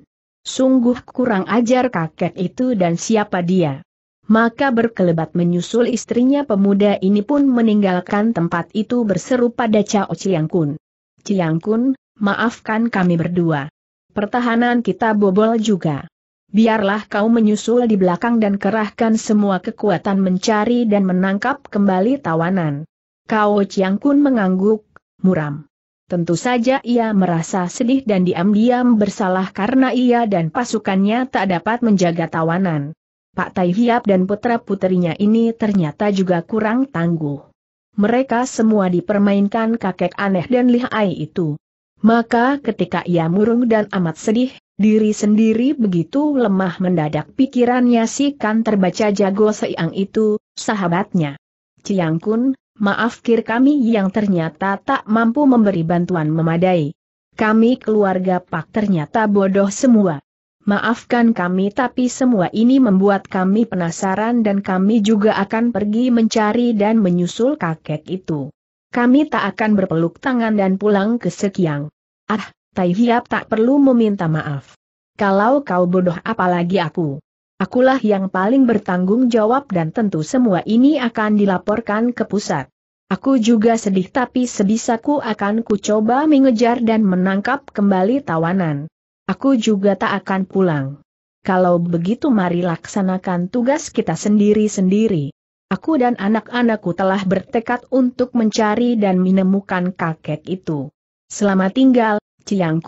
Sungguh kurang ajar kakek itu dan siapa dia. Maka berkelebat menyusul istrinya pemuda ini pun meninggalkan tempat itu berseru pada Cao Chiang Kun. Ciang Kun, maafkan kami berdua. Pertahanan kita bobol juga. Biarlah kau menyusul di belakang dan kerahkan semua kekuatan mencari dan menangkap kembali tawanan. Kau Ciang Kun mengangguk, muram. Tentu saja ia merasa sedih dan diam-diam bersalah karena ia dan pasukannya tak dapat menjaga tawanan. Pak Tai Hiap dan putra-putrinya ini ternyata juga kurang tangguh mereka semua dipermainkan kakek aneh dan lihai itu. Maka ketika ia murung dan amat sedih, diri sendiri begitu lemah mendadak pikirannya si kan terbaca jago seiang itu, sahabatnya. Ciang Kun, maaf kir kami yang ternyata tak mampu memberi bantuan memadai. Kami keluarga Pak ternyata bodoh semua. Maafkan kami tapi semua ini membuat kami penasaran dan kami juga akan pergi mencari dan menyusul kakek itu. Kami tak akan berpeluk tangan dan pulang ke Sekiang. Ah, Tai Hiap tak perlu meminta maaf. Kalau kau bodoh apalagi aku. Akulah yang paling bertanggung jawab dan tentu semua ini akan dilaporkan ke pusat. Aku juga sedih tapi sebisaku akan kucoba mengejar dan menangkap kembali tawanan. Aku juga tak akan pulang. Kalau begitu mari laksanakan tugas kita sendiri-sendiri. Aku dan anak-anakku telah bertekad untuk mencari dan menemukan kakek itu. Selamat tinggal, Ciang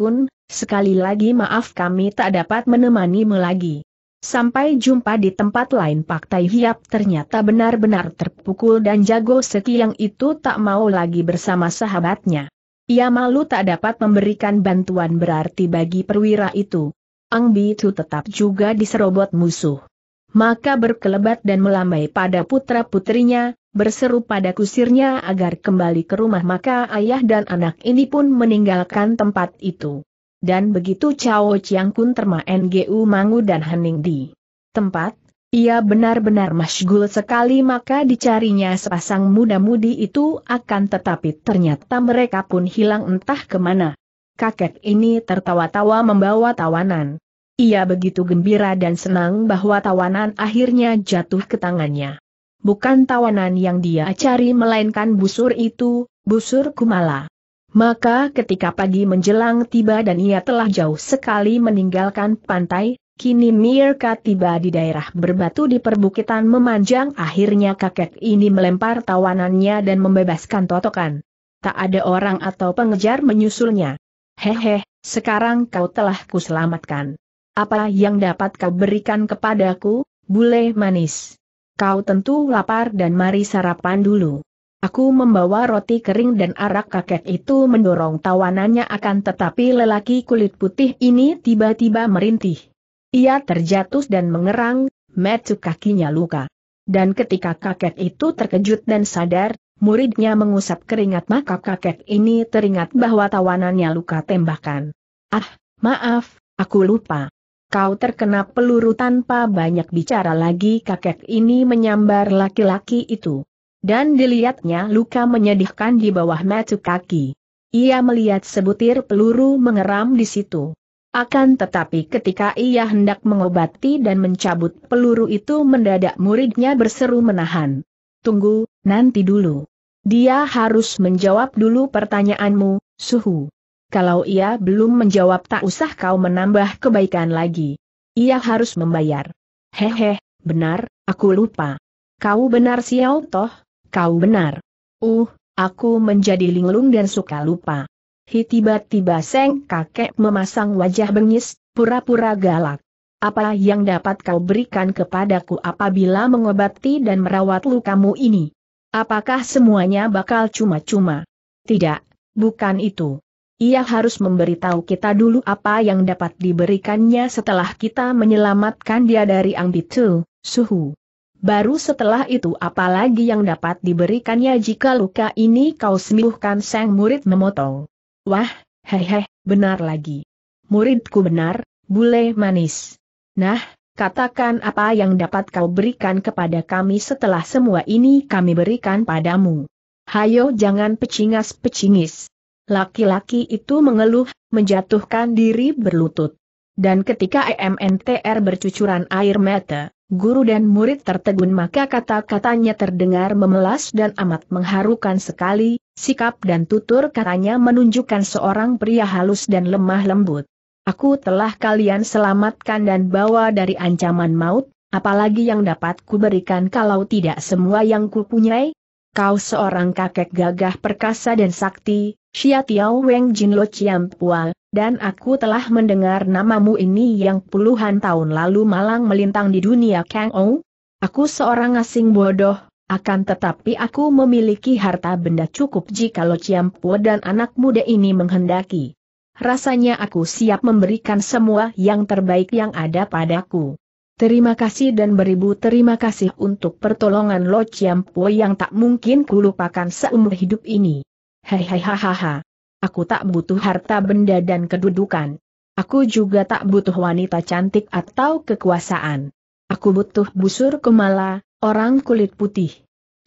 sekali lagi maaf kami tak dapat menemanimu lagi. Sampai jumpa di tempat lain Pak Tai Hiap ternyata benar-benar terpukul dan jago sekiang itu tak mau lagi bersama sahabatnya. Ia malu tak dapat memberikan bantuan berarti bagi perwira itu. Ang Bi Bitu tetap juga diserobot musuh. Maka berkelebat dan melambai pada putra-putrinya, berseru pada kusirnya agar kembali ke rumah maka ayah dan anak ini pun meninggalkan tempat itu. Dan begitu Cao Chiang Kun terma NGU Mangu dan Hening di tempat, ia benar-benar masyhul sekali maka dicarinya sepasang muda-mudi itu akan tetapi ternyata mereka pun hilang entah kemana. Kakek ini tertawa-tawa membawa tawanan. Ia begitu gembira dan senang bahwa tawanan akhirnya jatuh ke tangannya. Bukan tawanan yang dia cari melainkan busur itu, busur kumala. Maka ketika pagi menjelang tiba dan ia telah jauh sekali meninggalkan pantai, Kini Mirka tiba di daerah berbatu di perbukitan memanjang akhirnya kakek ini melempar tawanannya dan membebaskan totokan. Tak ada orang atau pengejar menyusulnya. Hehe, sekarang kau telah kuselamatkan. Apa yang dapat kau berikan kepadaku, bule manis? Kau tentu lapar dan mari sarapan dulu. Aku membawa roti kering dan arak kakek itu mendorong tawanannya akan tetapi lelaki kulit putih ini tiba-tiba merintih. Ia terjatuh dan mengerang, metu kakinya luka. Dan ketika kakek itu terkejut dan sadar, muridnya mengusap keringat maka kakek ini teringat bahwa tawanannya luka tembakan. Ah, maaf, aku lupa. Kau terkena peluru tanpa banyak bicara lagi kakek ini menyambar laki-laki itu. Dan dilihatnya luka menyedihkan di bawah metu kaki. Ia melihat sebutir peluru mengeram di situ. Akan tetapi ketika ia hendak mengobati dan mencabut peluru itu mendadak muridnya berseru menahan. Tunggu, nanti dulu. Dia harus menjawab dulu pertanyaanmu, suhu. Kalau ia belum menjawab tak usah kau menambah kebaikan lagi. Ia harus membayar. Hehe, benar, aku lupa. Kau benar Xiao Toh, kau benar. Uh, aku menjadi linglung dan suka lupa. Hi tiba-tiba Seng kakek memasang wajah bengis, pura-pura galak. Apa yang dapat kau berikan kepadaku apabila mengobati dan merawat lukamu ini? Apakah semuanya bakal cuma-cuma? Tidak, bukan itu. Ia harus memberitahu kita dulu apa yang dapat diberikannya setelah kita menyelamatkan dia dari Angbitu, suhu. Baru setelah itu apalagi yang dapat diberikannya jika luka ini kau sembuhkan sang murid memotong. Wah, hehe, benar lagi. Muridku benar, bule manis. Nah, katakan apa yang dapat kau berikan kepada kami setelah semua ini kami berikan padamu. Hayo jangan pecingas-pecingis. Laki-laki itu mengeluh, menjatuhkan diri berlutut. Dan ketika EMNTR bercucuran air mata, guru dan murid tertegun maka kata-katanya terdengar memelas dan amat mengharukan sekali, Sikap dan tutur katanya menunjukkan seorang pria halus dan lemah lembut. Aku telah kalian selamatkan dan bawa dari ancaman maut, apalagi yang dapat kuberikan kalau tidak semua yang kupunyai? Kau seorang kakek gagah perkasa dan sakti, Xia Tiao Weng Jin Lo Chiam Pual, dan aku telah mendengar namamu ini yang puluhan tahun lalu malang melintang di dunia Kang Ou. Aku seorang asing bodoh, akan tetapi aku memiliki harta benda cukup jika Lo Ciampua dan anak muda ini menghendaki. Rasanya aku siap memberikan semua yang terbaik yang ada padaku. Terima kasih dan beribu terima kasih untuk pertolongan Lo Ciampo yang tak mungkin kulupakan seumur hidup ini. Hei hei Hahaha. Aku tak butuh harta benda dan kedudukan. Aku juga tak butuh wanita cantik atau kekuasaan. Aku butuh busur kemala, Orang kulit putih.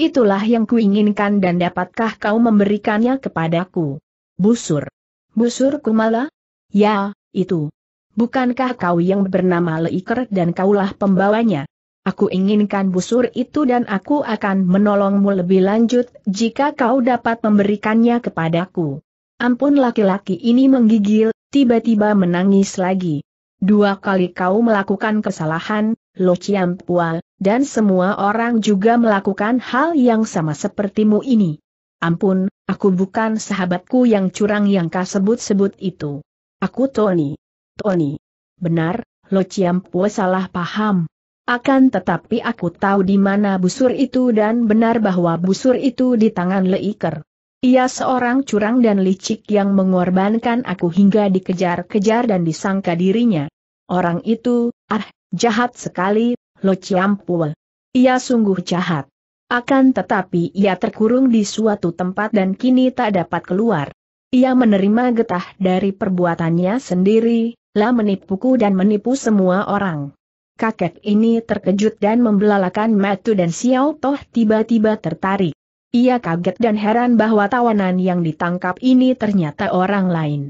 Itulah yang kuinginkan dan dapatkah kau memberikannya kepadaku? Busur. Busur Kumala? Ya, itu. Bukankah kau yang bernama Leiker dan kaulah pembawanya? Aku inginkan busur itu dan aku akan menolongmu lebih lanjut jika kau dapat memberikannya kepadaku. Ampun laki-laki ini menggigil, tiba-tiba menangis lagi. Dua kali kau melakukan kesalahan, Lo Pua, dan semua orang juga melakukan hal yang sama sepertimu ini. Ampun, aku bukan sahabatku yang curang yang kau sebut-sebut itu. Aku Tony. Tony. Benar, Lo Pua salah paham. Akan tetapi aku tahu di mana busur itu dan benar bahwa busur itu di tangan Leiker. Ia seorang curang dan licik yang mengorbankan aku hingga dikejar-kejar dan disangka dirinya Orang itu, ah, jahat sekali, Lo Chiampue. Ia sungguh jahat. Akan tetapi ia terkurung di suatu tempat dan kini tak dapat keluar. Ia menerima getah dari perbuatannya sendiri, lah menipuku dan menipu semua orang. Kakek ini terkejut dan membelalakan Matu dan Xiao Toh tiba-tiba tertarik. Ia kaget dan heran bahwa tawanan yang ditangkap ini ternyata orang lain.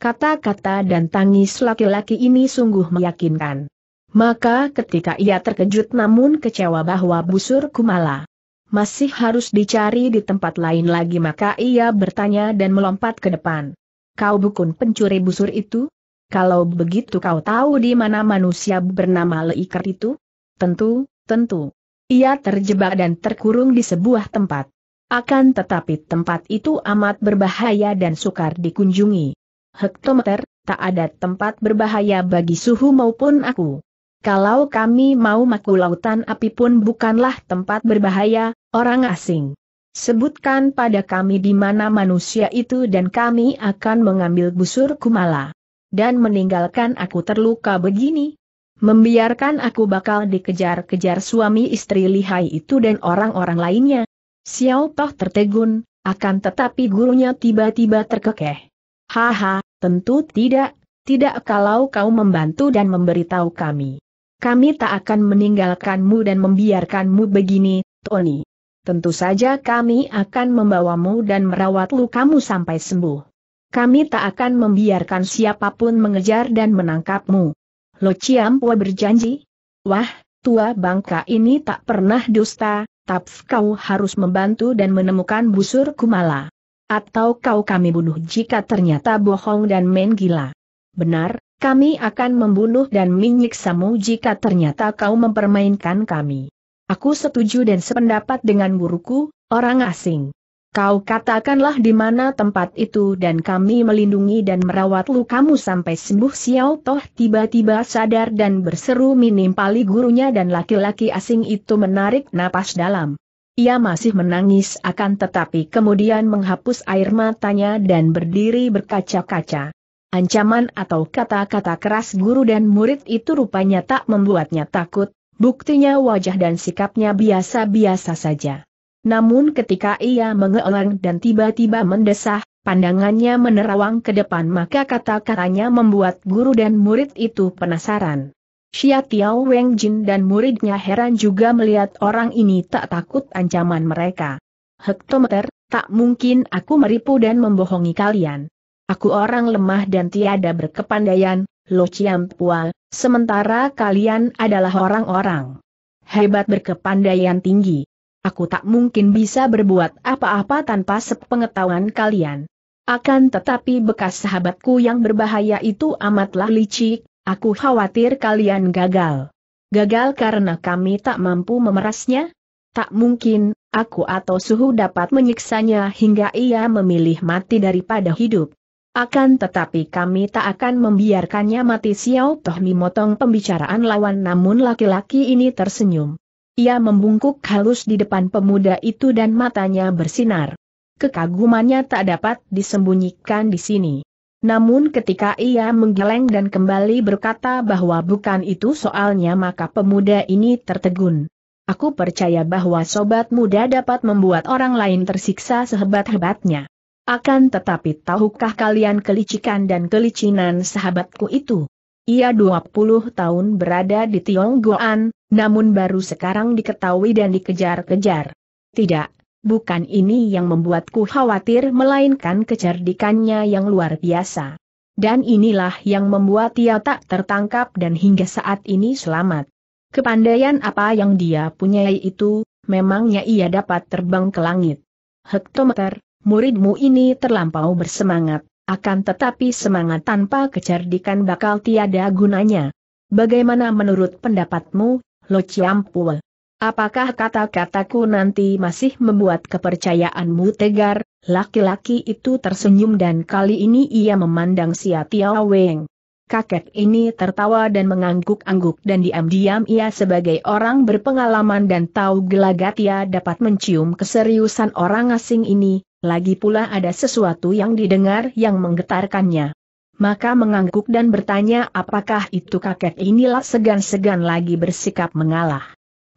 Kata-kata dan tangis laki-laki ini sungguh meyakinkan. Maka ketika ia terkejut namun kecewa bahwa busur kumala masih harus dicari di tempat lain lagi maka ia bertanya dan melompat ke depan. Kau bukan pencuri busur itu? Kalau begitu kau tahu di mana manusia bernama leikar itu? Tentu, tentu. Ia terjebak dan terkurung di sebuah tempat. Akan tetapi tempat itu amat berbahaya dan sukar dikunjungi hektometer, tak ada tempat berbahaya bagi suhu maupun aku. Kalau kami mau maku lautan api pun bukanlah tempat berbahaya, orang asing. Sebutkan pada kami di mana manusia itu dan kami akan mengambil busur kumala. Dan meninggalkan aku terluka begini. Membiarkan aku bakal dikejar-kejar suami istri lihai itu dan orang-orang lainnya. Xiao Toh tertegun, akan tetapi gurunya tiba-tiba terkekeh. Haha, tentu tidak, tidak kalau kau membantu dan memberitahu kami. Kami tak akan meninggalkanmu dan membiarkanmu begini, Tony. Tentu saja kami akan membawamu dan merawat lukamu sampai sembuh. Kami tak akan membiarkan siapapun mengejar dan menangkapmu. Lo Ciampua berjanji? Wah, tua bangka ini tak pernah dusta, tapi kau harus membantu dan menemukan busur kumala. Atau kau kami bunuh jika ternyata bohong dan main gila. Benar, kami akan membunuh dan menyiksamu jika ternyata kau mempermainkan kami. Aku setuju dan sependapat dengan guruku, orang asing. Kau katakanlah di mana tempat itu dan kami melindungi dan merawat lukamu sampai sembuh Xiao Toh tiba-tiba sadar dan berseru pali gurunya dan laki-laki asing itu menarik napas dalam. Ia masih menangis akan tetapi kemudian menghapus air matanya dan berdiri berkaca-kaca. Ancaman atau kata-kata keras guru dan murid itu rupanya tak membuatnya takut, buktinya wajah dan sikapnya biasa-biasa saja. Namun ketika ia mengeleng dan tiba-tiba mendesah, pandangannya menerawang ke depan maka kata-katanya membuat guru dan murid itu penasaran. Xia Tiao Weng Jin dan muridnya heran juga melihat orang ini tak takut ancaman mereka. Hektometer, tak mungkin aku meripu dan membohongi kalian. Aku orang lemah dan tiada berkepandaian, Lo Chiam Pua, sementara kalian adalah orang-orang hebat berkepandaian tinggi. Aku tak mungkin bisa berbuat apa-apa tanpa sepengetahuan kalian. Akan tetapi bekas sahabatku yang berbahaya itu amatlah licik, Aku khawatir kalian gagal. Gagal karena kami tak mampu memerasnya? Tak mungkin, aku atau suhu dapat menyiksanya hingga ia memilih mati daripada hidup. Akan tetapi kami tak akan membiarkannya mati Xiao Toh memotong pembicaraan lawan namun laki-laki ini tersenyum. Ia membungkuk halus di depan pemuda itu dan matanya bersinar. Kekagumannya tak dapat disembunyikan di sini. Namun ketika ia menggeleng dan kembali berkata bahwa bukan itu soalnya maka pemuda ini tertegun. Aku percaya bahwa sobat muda dapat membuat orang lain tersiksa sehebat-hebatnya. Akan tetapi tahukah kalian kelicikan dan kelicinan sahabatku itu? Ia 20 tahun berada di Tionggoan, namun baru sekarang diketahui dan dikejar-kejar. Tidak, bukan ini yang membuatku khawatir melainkan kecerdikannya yang luar biasa. Dan inilah yang membuat ia tak tertangkap dan hingga saat ini selamat. Kepandaian apa yang dia punyai itu, memangnya ia dapat terbang ke langit. Hektometer, muridmu ini terlampau bersemangat, akan tetapi semangat tanpa kecerdikan bakal tiada gunanya. Bagaimana menurut pendapatmu, Lo Chiampue? Apakah kata-kataku nanti masih membuat kepercayaanmu tegar? Laki-laki itu tersenyum dan kali ini ia memandang si Tiao Weng. Kakek ini tertawa dan mengangguk-angguk dan diam-diam ia sebagai orang berpengalaman dan tahu gelagat ia dapat mencium keseriusan orang asing ini, lagi pula ada sesuatu yang didengar yang menggetarkannya. Maka mengangguk dan bertanya apakah itu kakek inilah segan-segan lagi bersikap mengalah.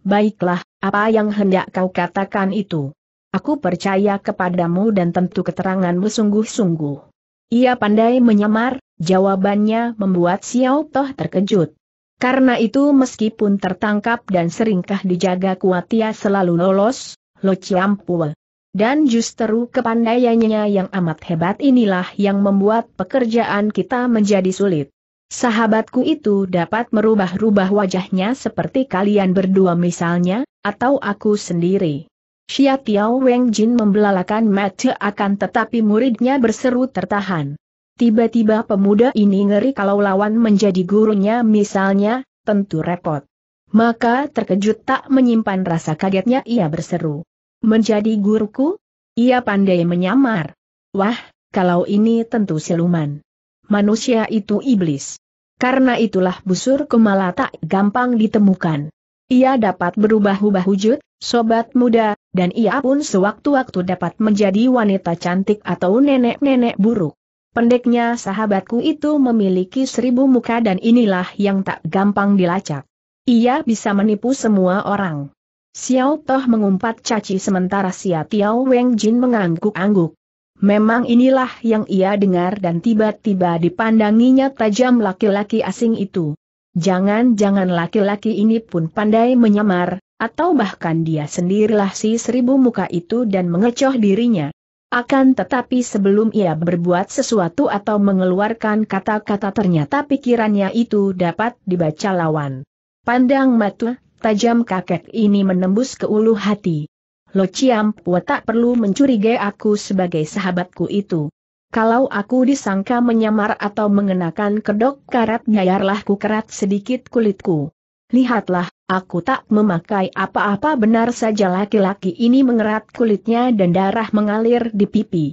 Baiklah, apa yang hendak kau katakan itu? Aku percaya kepadamu dan tentu keteranganmu sungguh-sungguh. Ia pandai menyamar, jawabannya membuat Xiao Toh terkejut. Karena itu meskipun tertangkap dan seringkah dijaga kuat ia selalu lolos, lo ciampul. Dan justru kepandaiannya yang amat hebat inilah yang membuat pekerjaan kita menjadi sulit. Sahabatku itu dapat merubah-rubah wajahnya seperti kalian berdua misalnya, atau aku sendiri. Xia Tiao Weng Jin membelalakan mata akan tetapi muridnya berseru tertahan. Tiba-tiba pemuda ini ngeri kalau lawan menjadi gurunya misalnya, tentu repot. Maka terkejut tak menyimpan rasa kagetnya ia berseru. Menjadi guruku? Ia pandai menyamar. Wah, kalau ini tentu siluman manusia itu iblis. Karena itulah busur kemala tak gampang ditemukan. Ia dapat berubah-ubah wujud, sobat muda, dan ia pun sewaktu-waktu dapat menjadi wanita cantik atau nenek-nenek buruk. Pendeknya sahabatku itu memiliki seribu muka dan inilah yang tak gampang dilacak. Ia bisa menipu semua orang. Xiao Toh mengumpat caci sementara Xia Tiao Weng Jin mengangguk-angguk. Memang inilah yang ia dengar dan tiba-tiba dipandanginya tajam laki-laki asing itu. Jangan-jangan laki-laki ini pun pandai menyamar, atau bahkan dia sendirilah si seribu muka itu dan mengecoh dirinya. Akan tetapi sebelum ia berbuat sesuatu atau mengeluarkan kata-kata ternyata pikirannya itu dapat dibaca lawan. Pandang matu, tajam kakek ini menembus ke ulu hati. Lo Chiam Pua tak perlu mencurigai aku sebagai sahabatku itu. Kalau aku disangka menyamar atau mengenakan kedok karat nyayarlah ku kerat sedikit kulitku. Lihatlah, aku tak memakai apa-apa benar saja laki-laki ini mengerat kulitnya dan darah mengalir di pipi.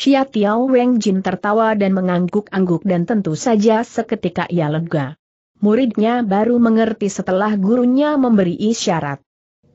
Xia Tiao Weng Jin tertawa dan mengangguk-angguk dan tentu saja seketika ia lega. Muridnya baru mengerti setelah gurunya memberi isyarat.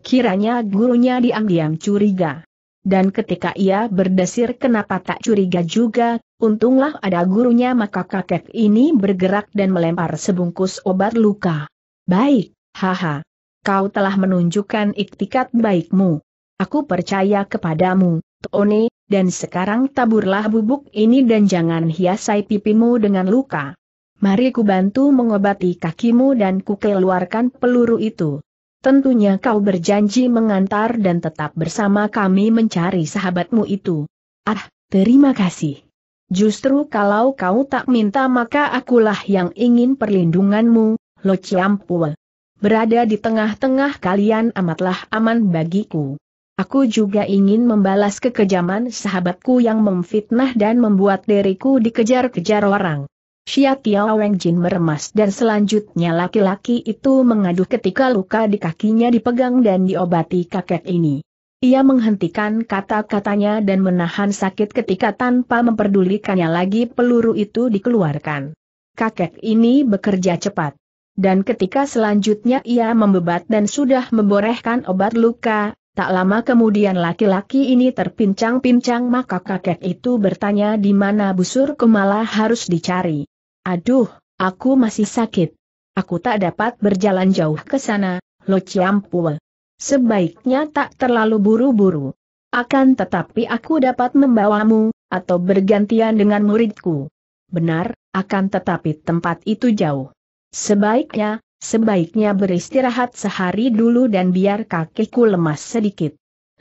Kiranya gurunya diam-diam curiga. Dan ketika ia berdesir kenapa tak curiga juga, untunglah ada gurunya maka kakek ini bergerak dan melempar sebungkus obat luka. Baik, haha. Kau telah menunjukkan iktikat baikmu. Aku percaya kepadamu, Tony, dan sekarang taburlah bubuk ini dan jangan hiasai pipimu dengan luka. Mari ku bantu mengobati kakimu dan ku keluarkan peluru itu. Tentunya kau berjanji mengantar dan tetap bersama kami mencari sahabatmu itu. Ah, terima kasih. Justru kalau kau tak minta maka akulah yang ingin perlindunganmu, Lo Ciampue. Berada di tengah-tengah kalian amatlah aman bagiku. Aku juga ingin membalas kekejaman sahabatku yang memfitnah dan membuat diriku dikejar-kejar orang. Xia Tiao Jin meremas dan selanjutnya laki-laki itu mengadu ketika luka di kakinya dipegang dan diobati kakek ini. Ia menghentikan kata-katanya dan menahan sakit ketika tanpa memperdulikannya lagi peluru itu dikeluarkan. Kakek ini bekerja cepat. Dan ketika selanjutnya ia membebat dan sudah memborehkan obat luka, tak lama kemudian laki-laki ini terpincang-pincang maka kakek itu bertanya di mana busur kemala harus dicari. Aduh, aku masih sakit. Aku tak dapat berjalan jauh ke sana, Lo Chiampue. Sebaiknya tak terlalu buru-buru. Akan tetapi aku dapat membawamu, atau bergantian dengan muridku. Benar, akan tetapi tempat itu jauh. Sebaiknya, sebaiknya beristirahat sehari dulu dan biar kakiku lemas sedikit.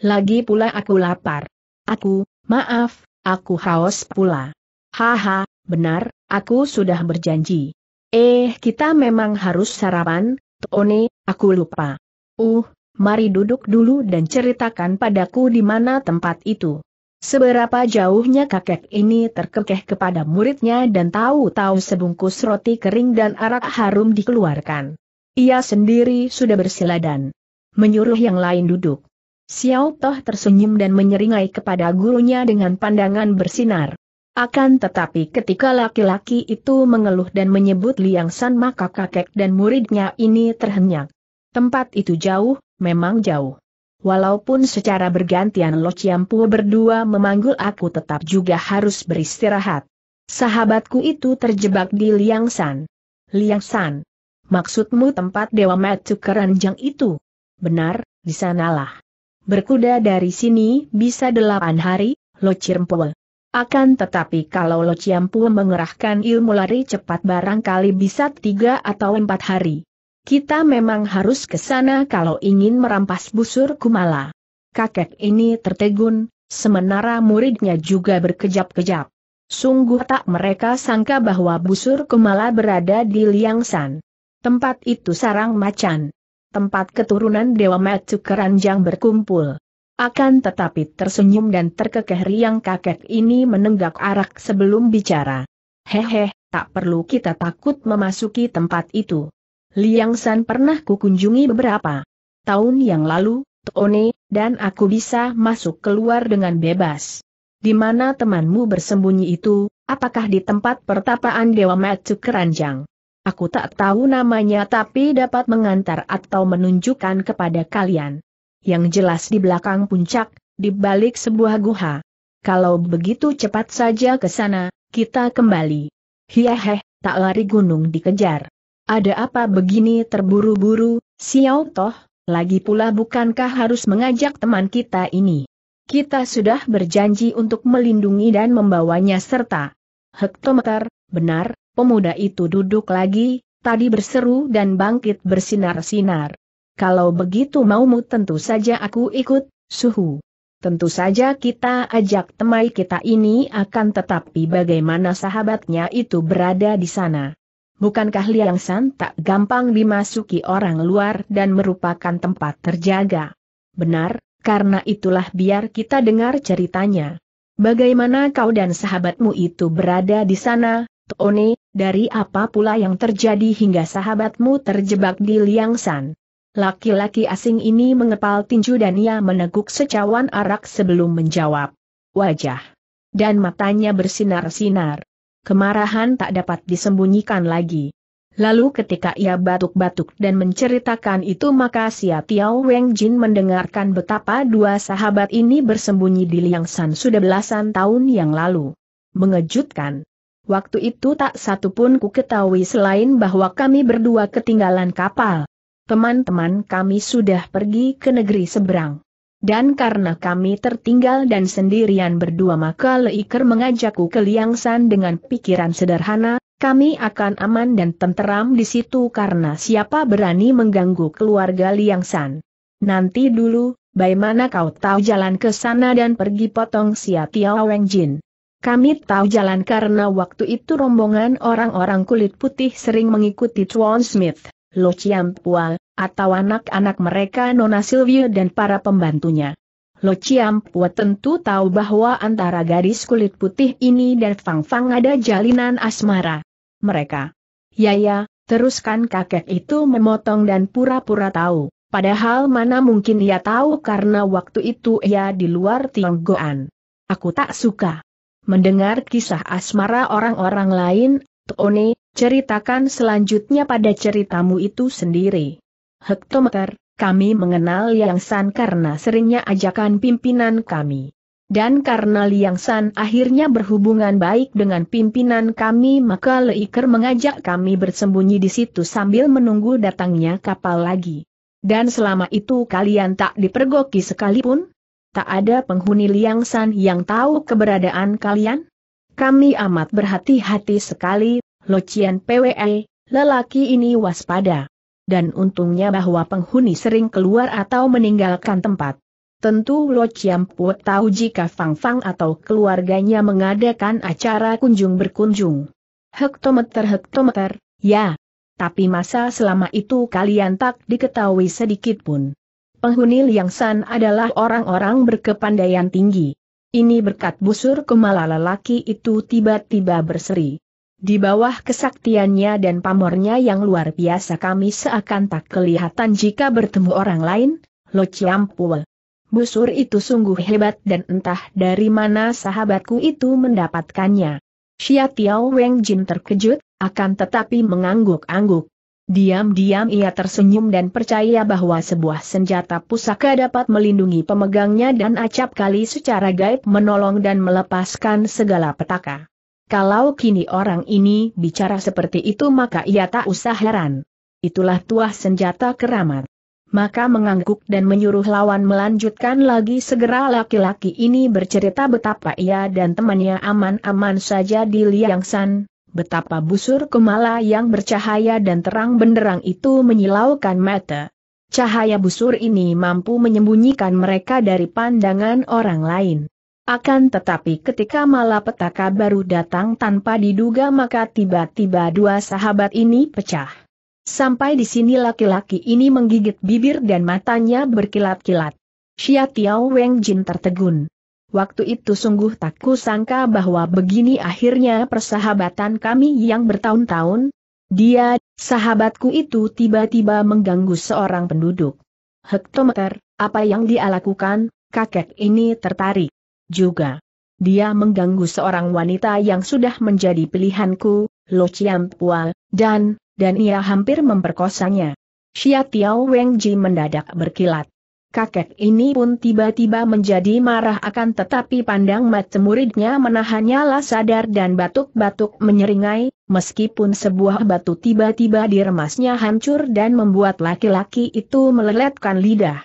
Lagi pula aku lapar. Aku, maaf, aku haus pula. Haha, Benar, aku sudah berjanji. Eh, kita memang harus sarapan, Tony. aku lupa. Uh, mari duduk dulu dan ceritakan padaku di mana tempat itu. Seberapa jauhnya kakek ini terkekeh kepada muridnya dan tahu-tahu sebungkus roti kering dan arak harum dikeluarkan. Ia sendiri sudah bersiladan. Menyuruh yang lain duduk. Xiao Toh tersenyum dan menyeringai kepada gurunya dengan pandangan bersinar. Akan tetapi ketika laki-laki itu mengeluh dan menyebut Liang San maka kakek dan muridnya ini terhenyak. Tempat itu jauh, memang jauh. Walaupun secara bergantian Lo Chiampu berdua memanggil aku tetap juga harus beristirahat. Sahabatku itu terjebak di Liang San. Liang San. Maksudmu tempat Dewa Matu Keranjang itu? Benar, di sanalah. Berkuda dari sini bisa delapan hari, Lo Chiampu. Akan tetapi kalau Lo Chiampu mengerahkan ilmu lari cepat barangkali bisa tiga atau empat hari. Kita memang harus ke sana kalau ingin merampas busur Kumala. Kakek ini tertegun, sementara muridnya juga berkejap-kejap. Sungguh tak mereka sangka bahwa busur Kumala berada di Liangsan. Tempat itu sarang macan. Tempat keturunan Dewa Metu Keranjang berkumpul. Akan tetapi tersenyum dan terkekeh riang kakek ini menenggak arak sebelum bicara. Hehe, tak perlu kita takut memasuki tempat itu. Liang San pernah kukunjungi beberapa tahun yang lalu, Tone, dan aku bisa masuk keluar dengan bebas. Di mana temanmu bersembunyi itu, apakah di tempat pertapaan Dewa Matsu Keranjang? Aku tak tahu namanya tapi dapat mengantar atau menunjukkan kepada kalian yang jelas di belakang puncak, di balik sebuah guha. Kalau begitu cepat saja ke sana, kita kembali. Hiaheh, tak lari gunung dikejar. Ada apa begini terburu-buru, Xiao Toh, lagi pula bukankah harus mengajak teman kita ini? Kita sudah berjanji untuk melindungi dan membawanya serta. Hektometer, benar, pemuda itu duduk lagi, tadi berseru dan bangkit bersinar-sinar. Kalau begitu maumu tentu saja aku ikut, suhu. Tentu saja kita ajak temai kita ini akan tetapi bagaimana sahabatnya itu berada di sana. Bukankah Liang San tak gampang dimasuki orang luar dan merupakan tempat terjaga? Benar, karena itulah biar kita dengar ceritanya. Bagaimana kau dan sahabatmu itu berada di sana, Tone, dari apa pula yang terjadi hingga sahabatmu terjebak di Liang San? Laki-laki asing ini mengepal tinju dan ia meneguk secawan arak sebelum menjawab. Wajah dan matanya bersinar-sinar. Kemarahan tak dapat disembunyikan lagi. Lalu ketika ia batuk-batuk dan menceritakan itu maka sia Tiao Weng Jin mendengarkan betapa dua sahabat ini bersembunyi di liang san sudah belasan tahun yang lalu. Mengejutkan. Waktu itu tak satu pun ku ketahui selain bahwa kami berdua ketinggalan kapal teman-teman kami sudah pergi ke negeri seberang. Dan karena kami tertinggal dan sendirian berdua maka Leiker mengajakku ke Liangsan dengan pikiran sederhana, kami akan aman dan tenteram di situ karena siapa berani mengganggu keluarga Liangsan. Nanti dulu, bagaimana kau tahu jalan ke sana dan pergi potong Sia Tiao Weng Jin. Kami tahu jalan karena waktu itu rombongan orang-orang kulit putih sering mengikuti Tuan Smith. Lo Pua atau anak-anak mereka Nona Silvia dan para pembantunya. Lo Pua tentu tahu bahwa antara garis kulit putih ini dan Fang Fang ada jalinan asmara. Mereka. Ya ya, teruskan kakek itu memotong dan pura-pura tahu, padahal mana mungkin ia tahu karena waktu itu ia di luar Tionggoan. Aku tak suka. Mendengar kisah asmara orang-orang lain, Tony. Ceritakan selanjutnya pada ceritamu itu sendiri. Hektometer, kami mengenal Liang San karena seringnya ajakan pimpinan kami. Dan karena Liang San akhirnya berhubungan baik dengan pimpinan kami maka Leiker mengajak kami bersembunyi di situ sambil menunggu datangnya kapal lagi. Dan selama itu kalian tak dipergoki sekalipun? Tak ada penghuni Liang San yang tahu keberadaan kalian? Kami amat berhati-hati sekali Locian PWE, lelaki ini waspada. Dan untungnya bahwa penghuni sering keluar atau meninggalkan tempat. Tentu Lo Pue tahu jika Fang Fang atau keluarganya mengadakan acara kunjung berkunjung. Hektometer-hektometer, ya. Tapi masa selama itu kalian tak diketahui sedikit pun. Penghuni Liang San adalah orang-orang berkepandaian tinggi. Ini berkat busur kemala lelaki itu tiba-tiba berseri. Di bawah kesaktiannya dan pamornya yang luar biasa kami seakan tak kelihatan jika bertemu orang lain, Lo Ciampul. Busur itu sungguh hebat dan entah dari mana sahabatku itu mendapatkannya. Xia Tiao Weng Jin terkejut, akan tetapi mengangguk-angguk. Diam-diam ia tersenyum dan percaya bahwa sebuah senjata pusaka dapat melindungi pemegangnya dan acap kali secara gaib menolong dan melepaskan segala petaka. Kalau kini orang ini bicara seperti itu maka ia tak usah heran. Itulah tuah senjata keramat. Maka mengangguk dan menyuruh lawan melanjutkan lagi segera laki-laki ini bercerita betapa ia dan temannya aman-aman saja di Liangsan, betapa busur kemala yang bercahaya dan terang benderang itu menyilaukan mata. Cahaya busur ini mampu menyembunyikan mereka dari pandangan orang lain. Akan tetapi ketika malapetaka baru datang tanpa diduga maka tiba-tiba dua sahabat ini pecah. Sampai di sini laki-laki ini menggigit bibir dan matanya berkilat-kilat. Xia Tiao Weng Jin tertegun. Waktu itu sungguh tak kusangka bahwa begini akhirnya persahabatan kami yang bertahun-tahun. Dia, sahabatku itu tiba-tiba mengganggu seorang penduduk. Hektometer, apa yang dia lakukan, kakek ini tertarik juga. Dia mengganggu seorang wanita yang sudah menjadi pilihanku, Lo Pua, dan, dan ia hampir memperkosanya. Xia Tiao Ji mendadak berkilat. Kakek ini pun tiba-tiba menjadi marah akan tetapi pandang mata muridnya menahannya lah sadar dan batuk-batuk menyeringai, meskipun sebuah batu tiba-tiba diremasnya hancur dan membuat laki-laki itu meleletkan lidah.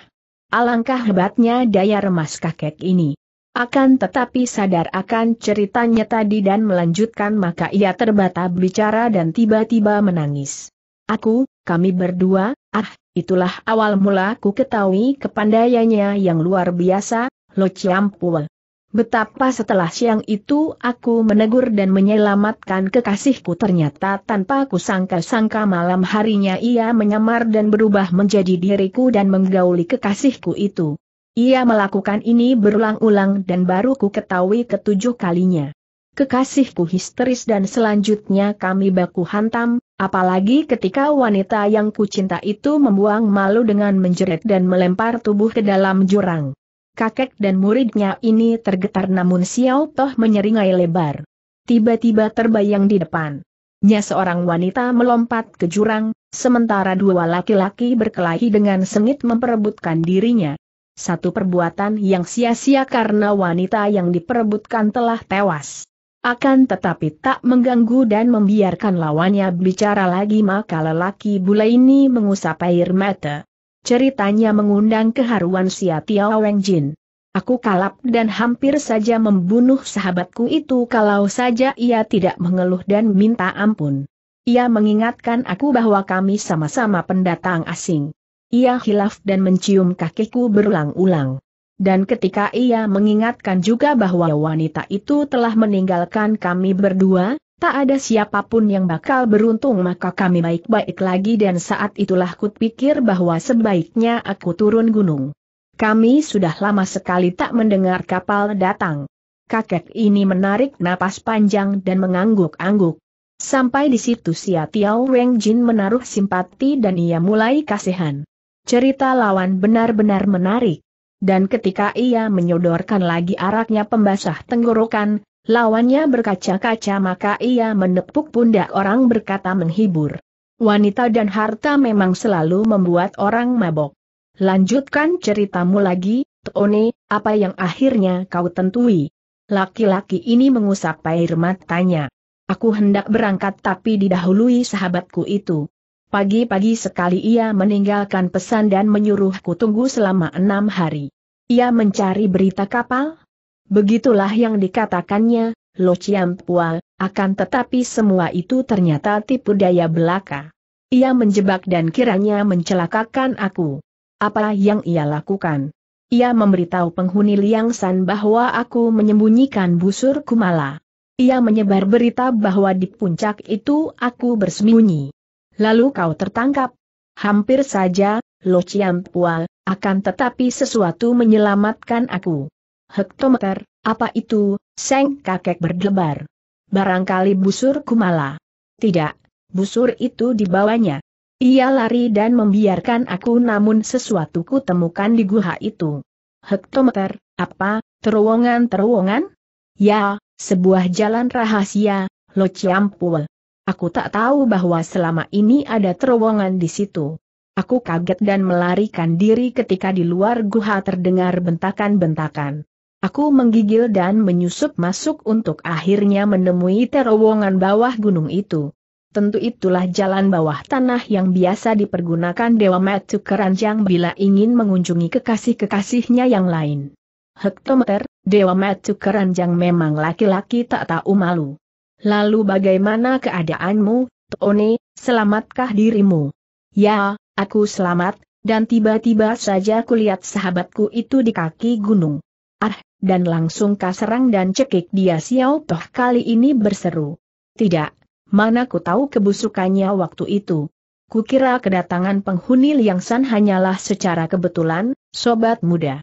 Alangkah hebatnya daya remas kakek ini. Akan tetapi sadar akan ceritanya tadi dan melanjutkan maka ia terbata bicara dan tiba-tiba menangis. Aku, kami berdua, ah, itulah awal mula ku ketahui kepandaiannya yang luar biasa, Lo ciampul. Betapa setelah siang itu aku menegur dan menyelamatkan kekasihku ternyata tanpa kusangka-sangka malam harinya ia menyamar dan berubah menjadi diriku dan menggauli kekasihku itu. Ia melakukan ini berulang-ulang dan baru ku ketahui ketujuh kalinya. Kekasihku histeris dan selanjutnya kami baku hantam, apalagi ketika wanita yang kucinta itu membuang malu dengan menjerit dan melempar tubuh ke dalam jurang. Kakek dan muridnya ini tergetar namun Xiao Toh menyeringai lebar. Tiba-tiba terbayang di depan. Nya seorang wanita melompat ke jurang, sementara dua laki-laki berkelahi dengan sengit memperebutkan dirinya satu perbuatan yang sia-sia karena wanita yang diperebutkan telah tewas. Akan tetapi tak mengganggu dan membiarkan lawannya bicara lagi maka lelaki bule ini mengusap air mata. Ceritanya mengundang keharuan Sia Tiao Weng Jin. Aku kalap dan hampir saja membunuh sahabatku itu kalau saja ia tidak mengeluh dan minta ampun. Ia mengingatkan aku bahwa kami sama-sama pendatang asing. Ia hilaf dan mencium kakiku berulang-ulang. Dan ketika ia mengingatkan juga bahwa wanita itu telah meninggalkan kami berdua, tak ada siapapun yang bakal beruntung maka kami baik-baik lagi dan saat itulah kupikir bahwa sebaiknya aku turun gunung. Kami sudah lama sekali tak mendengar kapal datang. Kakek ini menarik napas panjang dan mengangguk-angguk. Sampai di situ Sia Tiao Weng Jin menaruh simpati dan ia mulai kasihan cerita lawan benar-benar menarik. Dan ketika ia menyodorkan lagi araknya pembasah tenggorokan, lawannya berkaca-kaca maka ia menepuk pundak orang berkata menghibur. Wanita dan harta memang selalu membuat orang mabok. Lanjutkan ceritamu lagi, Tony. apa yang akhirnya kau tentui? Laki-laki ini mengusap air matanya. Aku hendak berangkat tapi didahului sahabatku itu. Pagi-pagi sekali ia meninggalkan pesan dan menyuruhku tunggu selama enam hari. Ia mencari berita kapal? Begitulah yang dikatakannya, Lo Pua, akan tetapi semua itu ternyata tipu daya belaka. Ia menjebak dan kiranya mencelakakan aku. Apa yang ia lakukan? Ia memberitahu penghuni Liang San bahwa aku menyembunyikan busur kumala. Ia menyebar berita bahwa di puncak itu aku bersembunyi lalu kau tertangkap. Hampir saja, Lo Ciampual, akan tetapi sesuatu menyelamatkan aku. Hektometer, apa itu, seng kakek berdebar. Barangkali busur kumala. Tidak, busur itu dibawanya. Ia lari dan membiarkan aku namun sesuatu ku temukan di guha itu. Hektometer, apa, terowongan-terowongan? Ya, sebuah jalan rahasia, Lo Ciampul. Aku tak tahu bahwa selama ini ada terowongan di situ. Aku kaget dan melarikan diri ketika di luar guha terdengar bentakan-bentakan. Aku menggigil dan menyusup masuk untuk akhirnya menemui terowongan bawah gunung itu. Tentu itulah jalan bawah tanah yang biasa dipergunakan Dewa Metu Keranjang bila ingin mengunjungi kekasih-kekasihnya yang lain. Hektometer, Dewa Metu Keranjang memang laki-laki tak tahu malu. Lalu bagaimana keadaanmu, Tony? selamatkah dirimu? Ya, aku selamat, dan tiba-tiba saja kulihat sahabatku itu di kaki gunung. Ah, dan langsung kaserang dan cekik dia Xiao Toh kali ini berseru. Tidak, mana ku tahu kebusukannya waktu itu. Kukira kedatangan penghuni Liang San hanyalah secara kebetulan, sobat muda.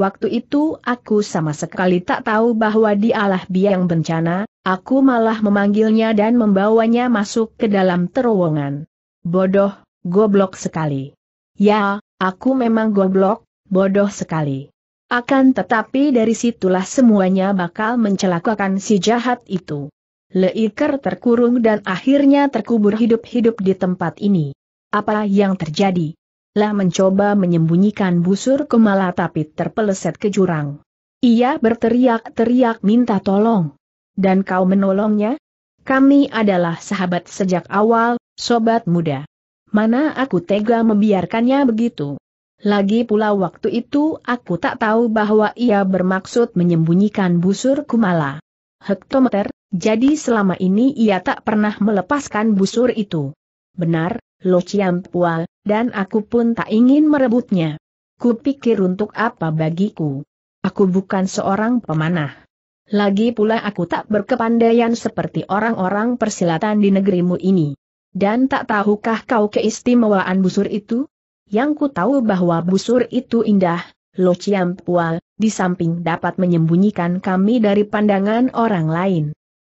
Waktu itu aku sama sekali tak tahu bahwa dialah biang bencana, aku malah memanggilnya dan membawanya masuk ke dalam terowongan. Bodoh, goblok sekali. Ya, aku memang goblok, bodoh sekali. Akan tetapi dari situlah semuanya bakal mencelakakan si jahat itu. Leiker terkurung dan akhirnya terkubur hidup-hidup di tempat ini. Apa yang terjadi? lah mencoba menyembunyikan busur kemala tapi terpeleset ke jurang. Ia berteriak-teriak minta tolong. Dan kau menolongnya? Kami adalah sahabat sejak awal, sobat muda. Mana aku tega membiarkannya begitu? Lagi pula waktu itu aku tak tahu bahwa ia bermaksud menyembunyikan busur kumala. Hektometer, jadi selama ini ia tak pernah melepaskan busur itu. Benar, Lo Ciampua, dan aku pun tak ingin merebutnya. Kupikir untuk apa bagiku? Aku bukan seorang pemanah. Lagi pula aku tak berkepandaian seperti orang-orang persilatan di negerimu ini. Dan tak tahukah kau keistimewaan busur itu? Yang ku tahu bahwa busur itu indah, Lo Ciampua, di samping dapat menyembunyikan kami dari pandangan orang lain.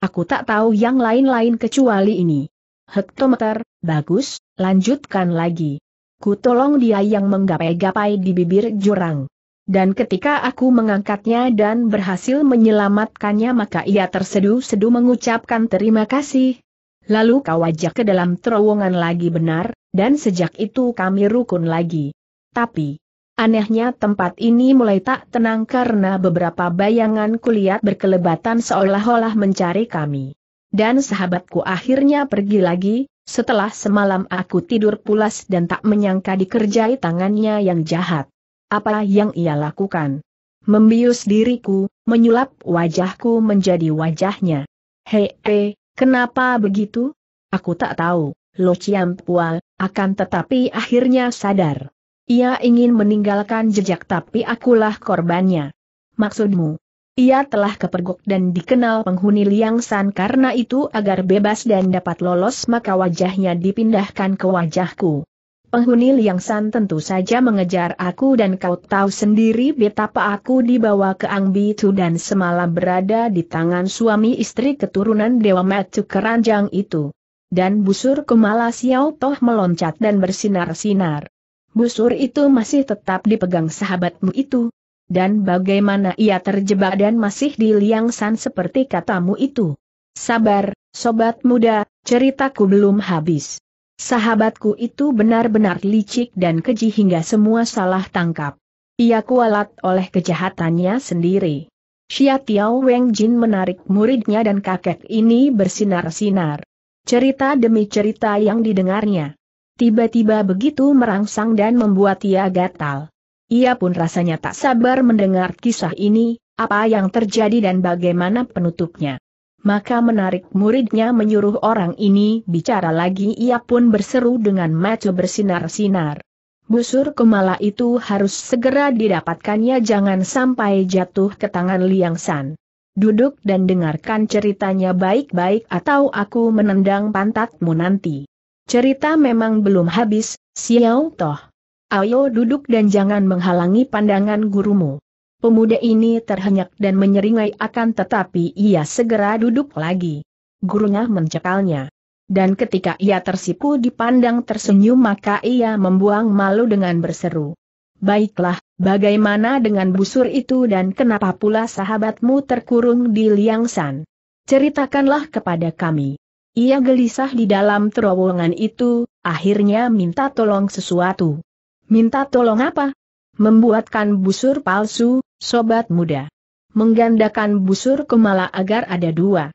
Aku tak tahu yang lain-lain kecuali ini. Hektometer, bagus, Lanjutkan lagi. Ku tolong dia yang menggapai-gapai di bibir jurang. Dan ketika aku mengangkatnya dan berhasil menyelamatkannya maka ia tersedu sedu mengucapkan terima kasih. Lalu kau ajak ke dalam terowongan lagi benar, dan sejak itu kami rukun lagi. Tapi, anehnya tempat ini mulai tak tenang karena beberapa bayangan kulihat berkelebatan seolah-olah mencari kami. Dan sahabatku akhirnya pergi lagi, setelah semalam aku tidur pulas dan tak menyangka dikerjai tangannya yang jahat. Apa yang ia lakukan? Membius diriku, menyulap wajahku menjadi wajahnya. Hei, he, eh, kenapa begitu? Aku tak tahu, Lo Ciampual, akan tetapi akhirnya sadar. Ia ingin meninggalkan jejak tapi akulah korbannya. Maksudmu, ia telah kepergok dan dikenal penghuni Liang San karena itu agar bebas dan dapat lolos maka wajahnya dipindahkan ke wajahku. Penghuni Liang San tentu saja mengejar aku dan kau tahu sendiri betapa aku dibawa ke Angbi Tu dan semalam berada di tangan suami istri keturunan Dewa Matu Keranjang itu. Dan busur kemala Xiao Toh meloncat dan bersinar-sinar. Busur itu masih tetap dipegang sahabatmu itu, dan bagaimana ia terjebak dan masih di liang san seperti katamu itu. Sabar, sobat muda, ceritaku belum habis. Sahabatku itu benar-benar licik dan keji hingga semua salah tangkap. Ia kualat oleh kejahatannya sendiri. Xia Tiao Weng Jin menarik muridnya dan kakek ini bersinar-sinar. Cerita demi cerita yang didengarnya. Tiba-tiba begitu merangsang dan membuat ia gatal. Ia pun rasanya tak sabar mendengar kisah ini, apa yang terjadi dan bagaimana penutupnya. Maka menarik muridnya menyuruh orang ini bicara lagi ia pun berseru dengan mata bersinar-sinar. Busur kemala itu harus segera didapatkannya jangan sampai jatuh ke tangan Liang San. Duduk dan dengarkan ceritanya baik-baik atau aku menendang pantatmu nanti. Cerita memang belum habis, Xiao Toh. Ayo duduk dan jangan menghalangi pandangan gurumu. Pemuda ini terhenyak dan menyeringai akan tetapi ia segera duduk lagi. Gurunya mencekalnya. Dan ketika ia tersipu dipandang tersenyum maka ia membuang malu dengan berseru. Baiklah, bagaimana dengan busur itu dan kenapa pula sahabatmu terkurung di Liang San? Ceritakanlah kepada kami. Ia gelisah di dalam terowongan itu, akhirnya minta tolong sesuatu. Minta tolong apa? Membuatkan busur palsu, sobat muda. Menggandakan busur kemala agar ada dua.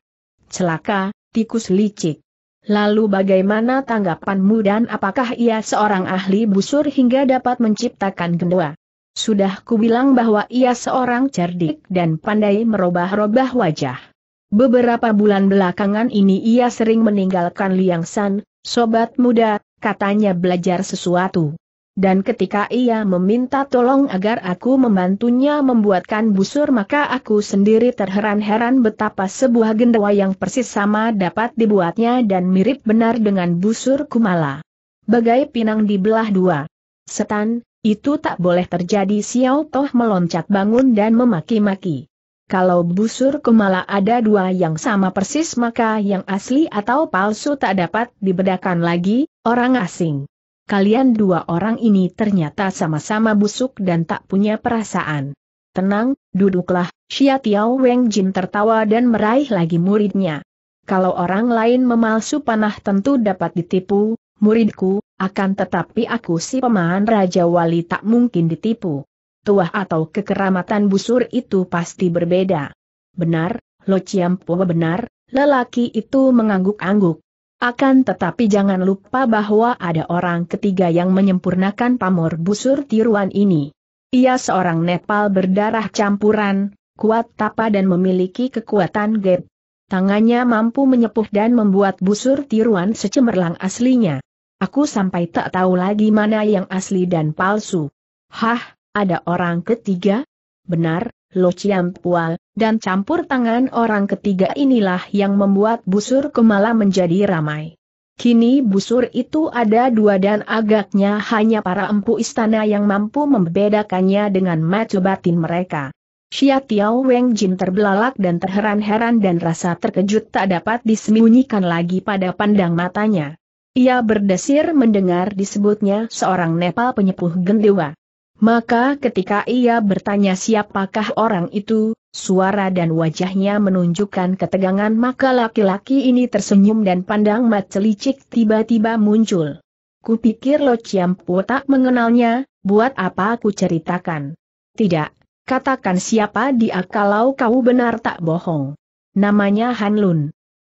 Celaka, tikus licik. Lalu bagaimana tanggapanmu dan apakah ia seorang ahli busur hingga dapat menciptakan gendua? Sudah kubilang bahwa ia seorang cerdik dan pandai merubah-robah wajah. Beberapa bulan belakangan ini ia sering meninggalkan Liang San, sobat muda, katanya belajar sesuatu. Dan ketika ia meminta tolong agar aku membantunya membuatkan busur maka aku sendiri terheran-heran betapa sebuah gendawa yang persis sama dapat dibuatnya dan mirip benar dengan busur kumala. Bagai pinang dibelah dua. Setan, itu tak boleh terjadi Xiao Toh meloncat bangun dan memaki-maki. Kalau busur kumala ada dua yang sama persis maka yang asli atau palsu tak dapat dibedakan lagi, orang asing kalian dua orang ini ternyata sama-sama busuk dan tak punya perasaan. Tenang, duduklah, Xia Tiao Weng Jin tertawa dan meraih lagi muridnya. Kalau orang lain memalsu panah tentu dapat ditipu, muridku, akan tetapi aku si pemahan Raja Wali tak mungkin ditipu. Tuah atau kekeramatan busur itu pasti berbeda. Benar, Lo Ciampo benar, lelaki itu mengangguk-angguk. Akan tetapi jangan lupa bahwa ada orang ketiga yang menyempurnakan pamor busur tiruan ini. Ia seorang Nepal berdarah campuran, kuat tapa dan memiliki kekuatan gap. Tangannya mampu menyepuh dan membuat busur tiruan secemerlang aslinya. Aku sampai tak tahu lagi mana yang asli dan palsu. Hah, ada orang ketiga? Benar, Lo Pua, dan campur tangan orang ketiga inilah yang membuat busur Kemala menjadi ramai. Kini busur itu ada dua dan agaknya hanya para empu istana yang mampu membedakannya dengan mata batin mereka. Xia Tiao Weng Jin terbelalak dan terheran-heran dan rasa terkejut tak dapat disembunyikan lagi pada pandang matanya. Ia berdesir mendengar disebutnya seorang Nepal penyepuh gendewa. Maka ketika ia bertanya siapakah orang itu, suara dan wajahnya menunjukkan ketegangan maka laki-laki ini tersenyum dan pandang mat celicik tiba-tiba muncul. Kupikir Lo Ciampu tak mengenalnya, buat apa aku ceritakan? Tidak, katakan siapa dia kalau kau benar tak bohong. Namanya Han Lun,